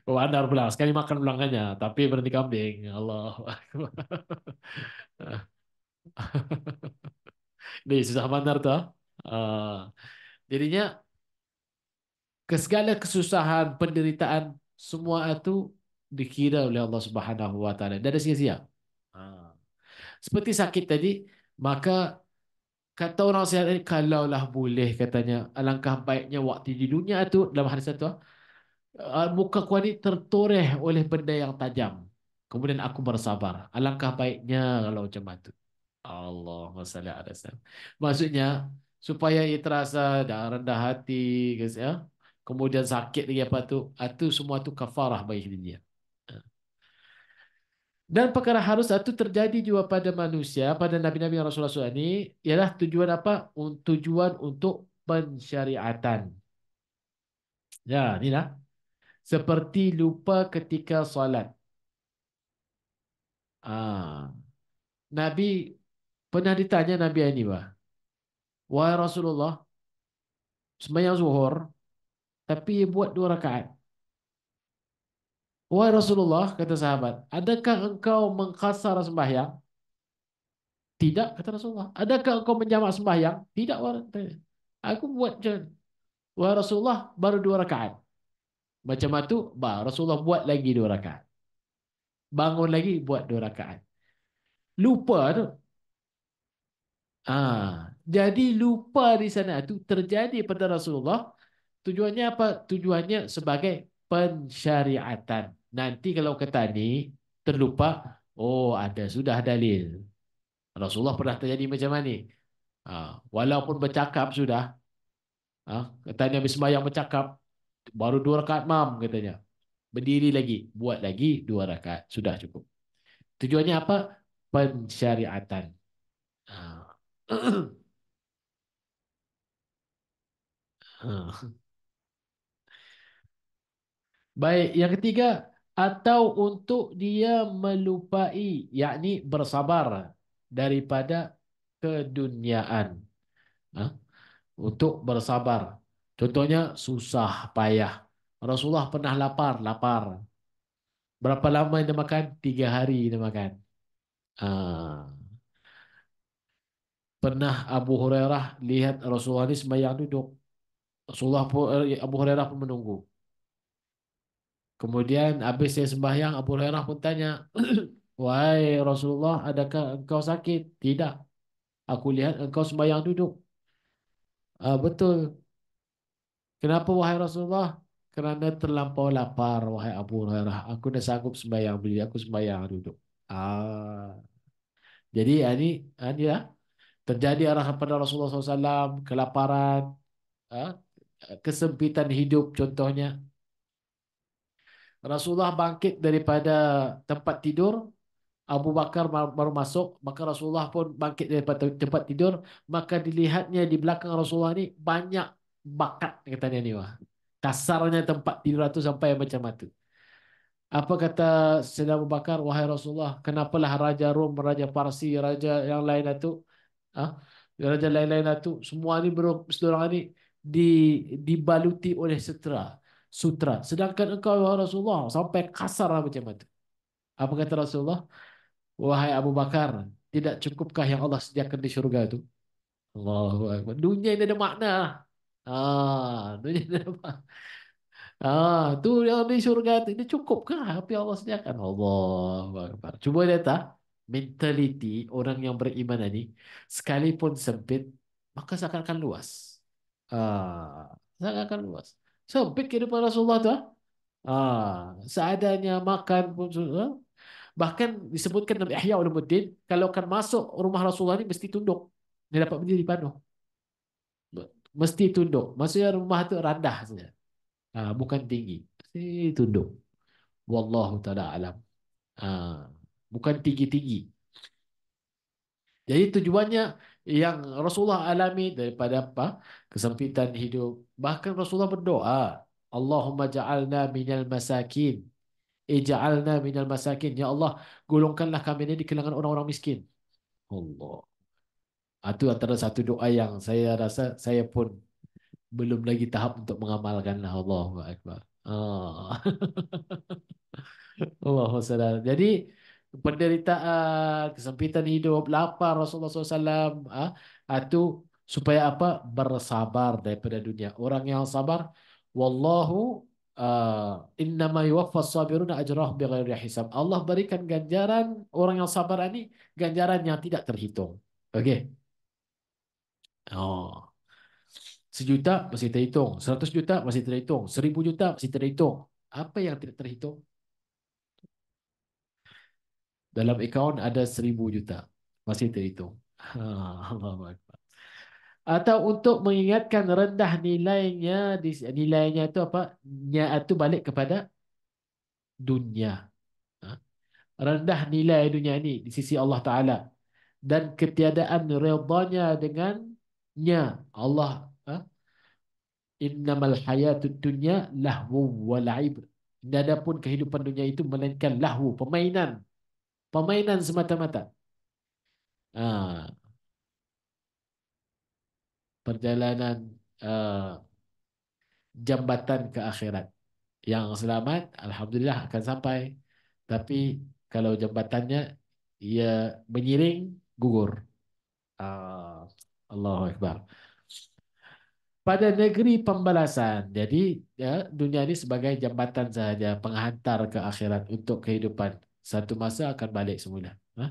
Oh, Anda sekali makan ulangannya, tapi berhenti kambing. Allah. Ini susah benar tuh. Ah. Ah. jadinya segala kesusahan, penderitaan semua itu dikira oleh Allah Subhanahu wa taala. Tidak ada sia-sia. Ah. Seperti sakit tadi, maka kata orang sehat ini kalaulah boleh katanya alangkah baiknya waktu di dunia itu dalam hadis satu ah, muka ku ini tertoreh oleh benda yang tajam. Kemudian aku bersabar. Alangkah baiknya kalau macam itu. Allah SWT. Maksudnya, supaya ia terasa dan rendah hati ya. kemudian sakit lagi apa tu itu ah, semua tu kafarah bagi dia ha. dan perkara harus itu terjadi juga pada manusia pada nabi-nabi dan rasul-rasul ini ialah tujuan apa tujuan untuk pensyariatan ya lah. seperti lupa ketika solat ah nabi pernah ditanya nabi ini bah Wahai Rasulullah, sembahyang zuhur, tapi buat dua rakaat. Wahai Rasulullah, kata sahabat, adakah engkau mengkasar sembahyang? Tidak, kata Rasulullah. Adakah engkau menjamak sembahyang? Tidak. Aku buat macam Wahai Rasulullah, baru dua rakaat. Macam itu, wahai Rasulullah buat lagi dua rakaat. Bangun lagi, buat dua rakaat. Lupa tu. Ah, jadi lupa di sana itu terjadi pada Rasulullah tujuannya apa tujuannya sebagai pensyariatan nanti kalau kata ni terlupa oh ada sudah dalil Rasulullah pernah terjadi macam mana ha, walaupun bercakap sudah ha, katanya habis sembahyang bercakap baru dua rakaat mam katanya berdiri lagi buat lagi dua rakaat sudah cukup tujuannya apa pensyariatan ha. Ah. Baik, yang ketiga atau untuk dia melupai, yakni bersabar daripada keduniaan. Ah, untuk bersabar. Contohnya susah payah. Rasulullah pernah lapar, lapar. Berapa lama dia makan? Tiga hari dia makan. Ah. Pernah Abu Hurairah lihat Rasulullah ini sembahyang duduk. Rasulullah pun eh, Abu Hurairah pun menunggu. Kemudian habis dia sembahyang Abu Hurairah pun tanya, "Wahai Rasulullah, adakah engkau sakit?" "Tidak. Aku lihat engkau sembahyang duduk." Uh, betul. Kenapa wahai Rasulullah? Kerana terlampau lapar wahai Abu Hurairah. Aku dah sanggup sembahyang beli. Aku sembahyang duduk. Ah. Jadi ini, ah, ini ah, ya. Lah. Terjadi arahan pada Rasulullah SAW. Kelaparan kesempitan hidup contohnya. Rasulullah bangkit daripada tempat tidur. Abu Bakar baru masuk. Maka Rasulullah pun bangkit daripada tempat tidur. Maka dilihatnya di belakang Rasulullah ni banyak bakat katanya ni. Wah. Kasarnya tempat tidur itu sampai macam itu. Apa kata Sayyidina Abu Bakar, wahai Rasulullah, kenapalah Raja Rom, Raja Parsi, Raja yang lain itu, ha? Ah, Raja lain-lain itu, semua ini, seorang ini, di dibaluti oleh sutra sutra sedangkan engkau wahai Rasulullah sampai kasar lah macam tu apa kata Rasulullah wahai Abu Bakar tidak cukupkah yang Allah sediakan di syurga itu Allahu Akbar dunia ini ada makna ah dunia ini ada makna ah tu yang di syurga itu ini cukupkah apa yang Allah sediakan Allahu Akbar cuba lihat ah mentaliti orang yang beriman ini sekalipun sempit maka seakan-akan luas Ah. sangat akan luas. Sempit kehidupan Rasulullah tu ah. ah seadanya makan pun susah. Ha? Bahkan disebutkan dalam Ihya Ulumuddin, kalau akan masuk rumah Rasulullah ini mesti tunduk. Dia dapat menjadi penuh. Mesti tunduk. Maksudnya rumah itu rendah saja. Ha, bukan tinggi. Mesti tunduk. Wallahu ta'ala alam. Ha, bukan tinggi-tinggi. Jadi tujuannya yang Rasulullah alami daripada apa? Kesempitan hidup. Bahkan Rasulullah berdoa, Allahumma ja'alna minal masakin. Ija'alna eh, minal masakin. Ya Allah, golongkanlah kami ini di kalangan orang-orang miskin. Allah. Itu ah, antara satu doa yang saya rasa saya pun belum lagi tahap untuk mengamalkanlah Allahu akbar. Ah. Allahu sadar. Jadi, penderitaan, kesempitan hidup, lapar Rasulullah SAW. Ha? Itu supaya apa? Bersabar daripada dunia. Orang yang sabar, Wallahu uh, innama yuwaffas sabiruna ajrah bighairi hisab. Allah berikan ganjaran orang yang sabar ini, ganjaran yang tidak terhitung. Okey. Oh. Sejuta masih terhitung. Seratus juta masih terhitung. Seribu juta masih terhitung. Apa yang tidak terhitung? dalam akaun ada seribu juta masih terhitung Allahu atau untuk mengingatkan rendah nilainya nilainya itu apa nya itu balik kepada dunia ha? rendah nilai dunia ini di sisi Allah taala dan ketiadaan redanya dengannya Allah ha? innamal hayatud dunya lahwu wa la'ib adapun kehidupan dunia itu melainkan lahwu pemainan Pemainan semata-mata. Ha. Perjalanan uh, jambatan ke akhirat. Yang selamat, Alhamdulillah akan sampai. Tapi kalau jambatannya, ia menyiring, gugur. Uh, Allahu Akbar. Pada negeri pembalasan, jadi ya, dunia ini sebagai jambatan sahaja, penghantar ke akhirat untuk kehidupan satu masa akan balik semula. Ha?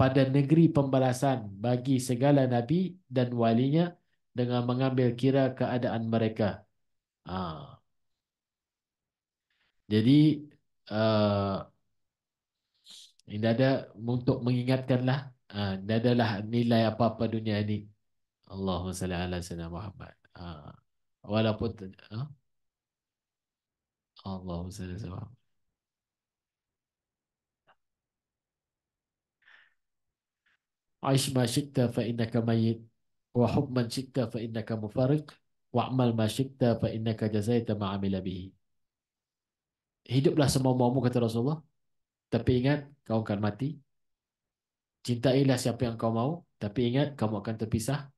Pada negeri pembalasan bagi segala Nabi dan walinya dengan mengambil kira keadaan mereka. Ha. Jadi, uh, ini ada untuk mengingatkanlah. Ha, ini adalah nilai apa-apa dunia ini. Allahumma salli ala sallam Muhammad. Ha. Walaupun... Ha? Allahumma salli ala sallam Muhammad. Aish ma syikta fa innaka mayit wa hub man syikta fa innaka mufariq wa amal ma syikta fa innaka jazaita ma amila bihi. Hiduplah semau-maumu kata Rasulullah. Tapi ingat kau akan mati. Cintailah siapa yang kau mahu tapi ingat kamu akan terpisah.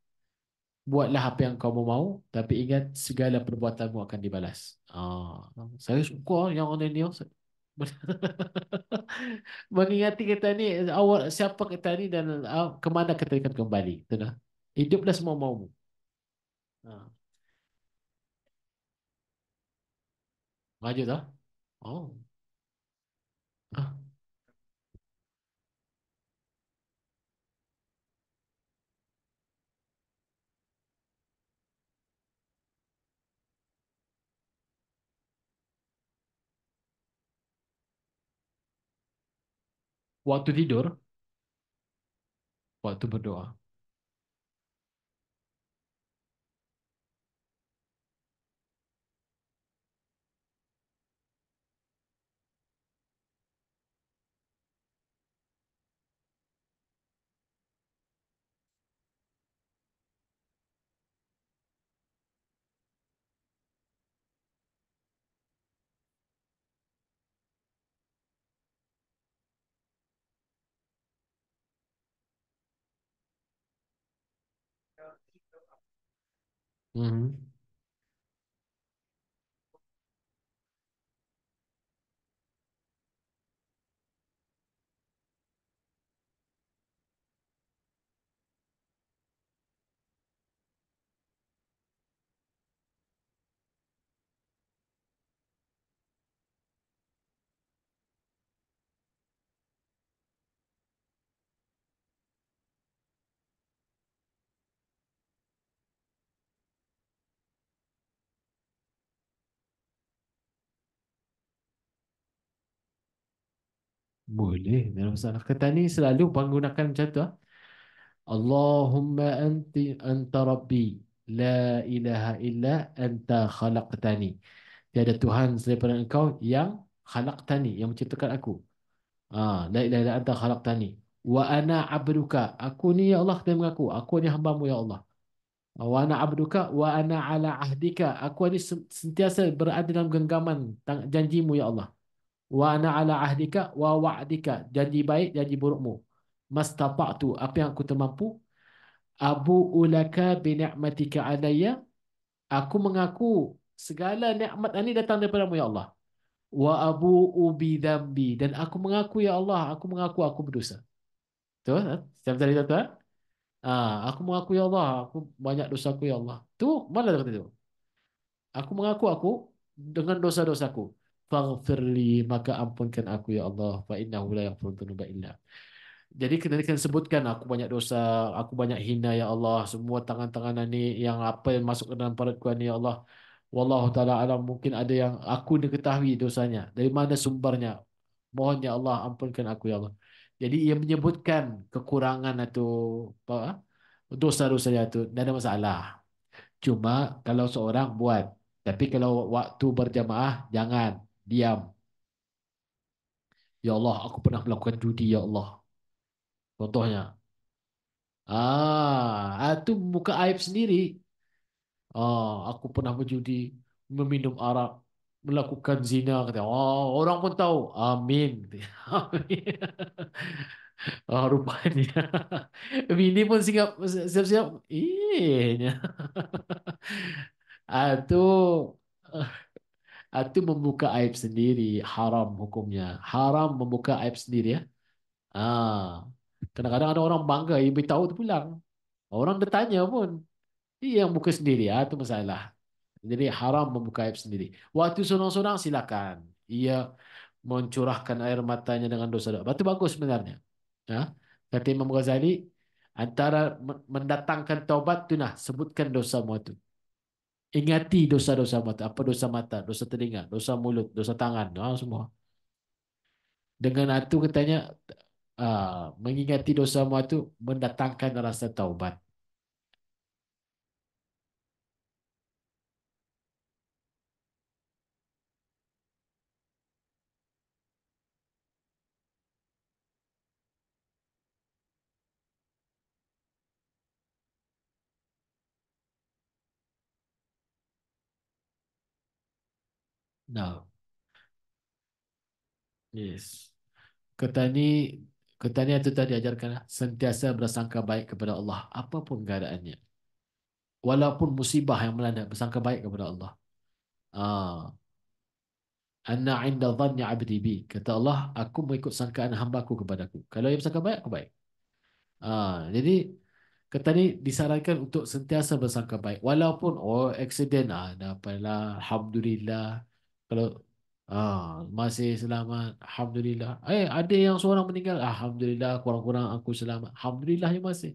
Buatlah apa yang kau mahu tapi ingat segala perbuatanmu akan dibalas. Ah, saya suka yang orang ini. mengingati kita ni awal siapa kita ni dan uh, ke mana kita akan kembali tu dah hiduplah semua mau uh. Ha. maju dah oh ah uh. waktu tidur, waktu berdoa. Mm-hmm. Boleh. Dalam bahasa Arab kata ni selalu menggunakan macam tu. Ah. Allahumma anti anta rabbi la ilaha illa anta khalaqtani. Tiada Tuhan selain engkau yang khalaqtani, yang menciptakan aku. Ha, la ilaha illa anta khalaqtani. Wa ana abduka. Aku ni ya Allah dia mengaku. Aku ni hambamu ya Allah. Wa ana abduka wa ana ala ahdika. Aku ni sentiasa berada dalam genggaman janjimu ya Allah wa ana ala ahdika wa wa'dika janji baik janji burukmu Mas mastata'tu apa yang aku termampu abu ulaka bi ni'matika alayya aku mengaku segala nikmat ini datang daripada-Mu ya Allah wa abu bi dhanbi dan aku mengaku ya Allah aku mengaku aku berdosa betul ha? siapa tadi tuan ha, aku mengaku ya Allah aku banyak dosaku ya Allah tu mana kata tu aku mengaku aku dengan dosa-dosaku dosa dosaku faghfirli maka ampunkan aku ya Allah fa innahu la yaghfiru dzunuba illa jadi kena kena sebutkan aku banyak dosa, aku banyak hina ya Allah, semua tangan-tangan ini yang apa yang masuk ke dalam perutku ini ya Allah. Wallahu taala alam mungkin ada yang aku diketahui dosanya. Dari mana sumbernya? Mohon ya Allah ampunkan aku ya Allah. Jadi ia menyebutkan kekurangan atau apa? Dosa-dosa dia tu, tak ada masalah. Cuma kalau seorang buat, tapi kalau waktu berjamaah jangan diam. Ya Allah, aku pernah melakukan judi, Ya Allah. Contohnya. Ah, itu ah, muka aib sendiri. Ah, aku pernah berjudi, meminum arak, melakukan zina. Kata, oh, orang pun tahu. Amin. Ah, rupanya. Bini pun siap-siap. Eh, itu... Ah, itu membuka aib sendiri haram hukumnya haram membuka aib sendiri ya ha. kadang-kadang ada orang bangga dia beritahu tu pulang orang dia tanya pun dia yang buka sendiri ya. Ah, itu masalah jadi haram membuka aib sendiri waktu sorang-sorang silakan ia mencurahkan air matanya dengan dosa dosa itu bagus sebenarnya ya. kata Imam Ghazali antara mendatangkan taubat tu nah sebutkan dosa mu ingati dosa-dosa mata. Apa dosa mata? Dosa telinga, dosa mulut, dosa tangan, ha, semua. Dengan itu katanya, uh, mengingati dosa mata itu mendatangkan rasa taubat. No. Yes. Kau tanya ni, kau tanya tu tadi ajarkan sentiasa bersangka baik kepada Allah apapun keadaannya. Walaupun musibah yang melanda bersangka baik kepada Allah. Ah. Anna inda dhanni 'abdi bi kata Allah aku mengikut sangkaan hamba-ku kepadaku. Kalau dia bersangka baik aku baik. Ah, jadi kata ni disarankan untuk sentiasa bersangka baik walaupun oh accident ah dah apalah alhamdulillah kalau ah masih selamat alhamdulillah eh ada yang seorang meninggal alhamdulillah kurang-kurang aku selamat alhamdulillah yang masih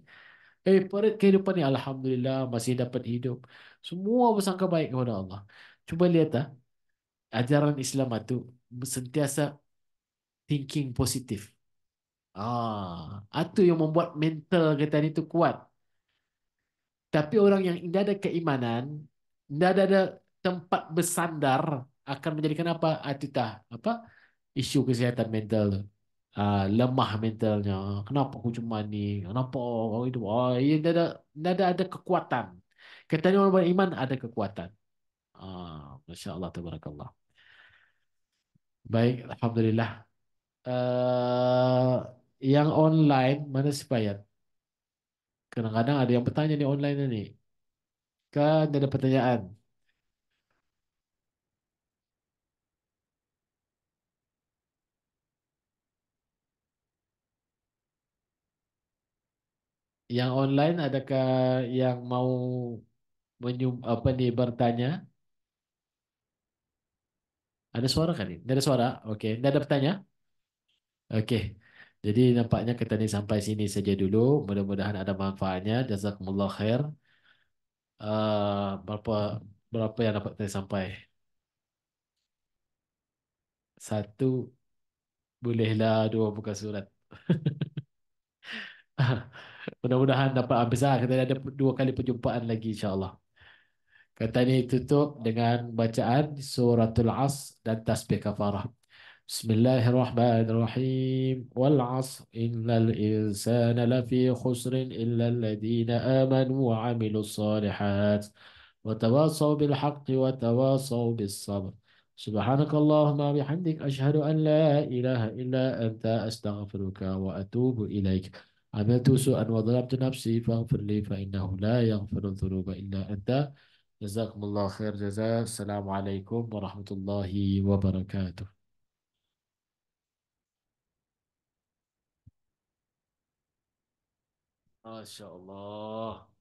eh perut kehidupan ni alhamdulillah masih dapat hidup semua bersangka baik kepada Allah cuba lihat ah ajaran Islam itu sentiasa thinking positif ah itu yang membuat mental kita ni tu kuat tapi orang yang tidak ada keimanan tidak ada tempat bersandar akan menjadikan apa atita apa isu kesihatan mental tu. Uh, lemah mentalnya kenapa aku cuma ni kenapa oh, itu oh ah, ya, ia tidak ada tidak ada kekuatan katanya orang beriman ada kekuatan ah uh, masya tabarakallah baik alhamdulillah uh, yang online mana sepayat kadang-kadang ada yang bertanya ni online ni kan ada pertanyaan yang online adakah yang mau menyum, apa ni bertanya? Ada suara kan ni? Tidak ada suara? Okey, tidak ada pertanyaan? Okey. Jadi nampaknya kita ni sampai sini saja dulu. Mudah-mudahan ada manfaatnya. Jazakumullah khair. Uh, berapa berapa yang dapat kita sampai? Satu bolehlah dua buka surat. Mudah-mudahan dapat habis lah. kita ada dua kali perjumpaan lagi insyaAllah. Kata ni tutup dengan bacaan suratul as dan tasbih kafarah. Bismillahirrahmanirrahim. Wal asr innal insana lafi khusrin illa alladhina amanu wa amilu salihat. وتواصوا بالحق وتواصوا بالصبر سبحانك اللهم بحمدك أشهد أن لا إله إلا أنت أستغفرك وأتوب إليك عملت سوءا وظلمت نفسي فاغفر لي فإنه لا يغفر الذنوب إلا أنت جزاكم الله خير جزاء السلام عليكم ورحمة الله وبركاته ما شاء الله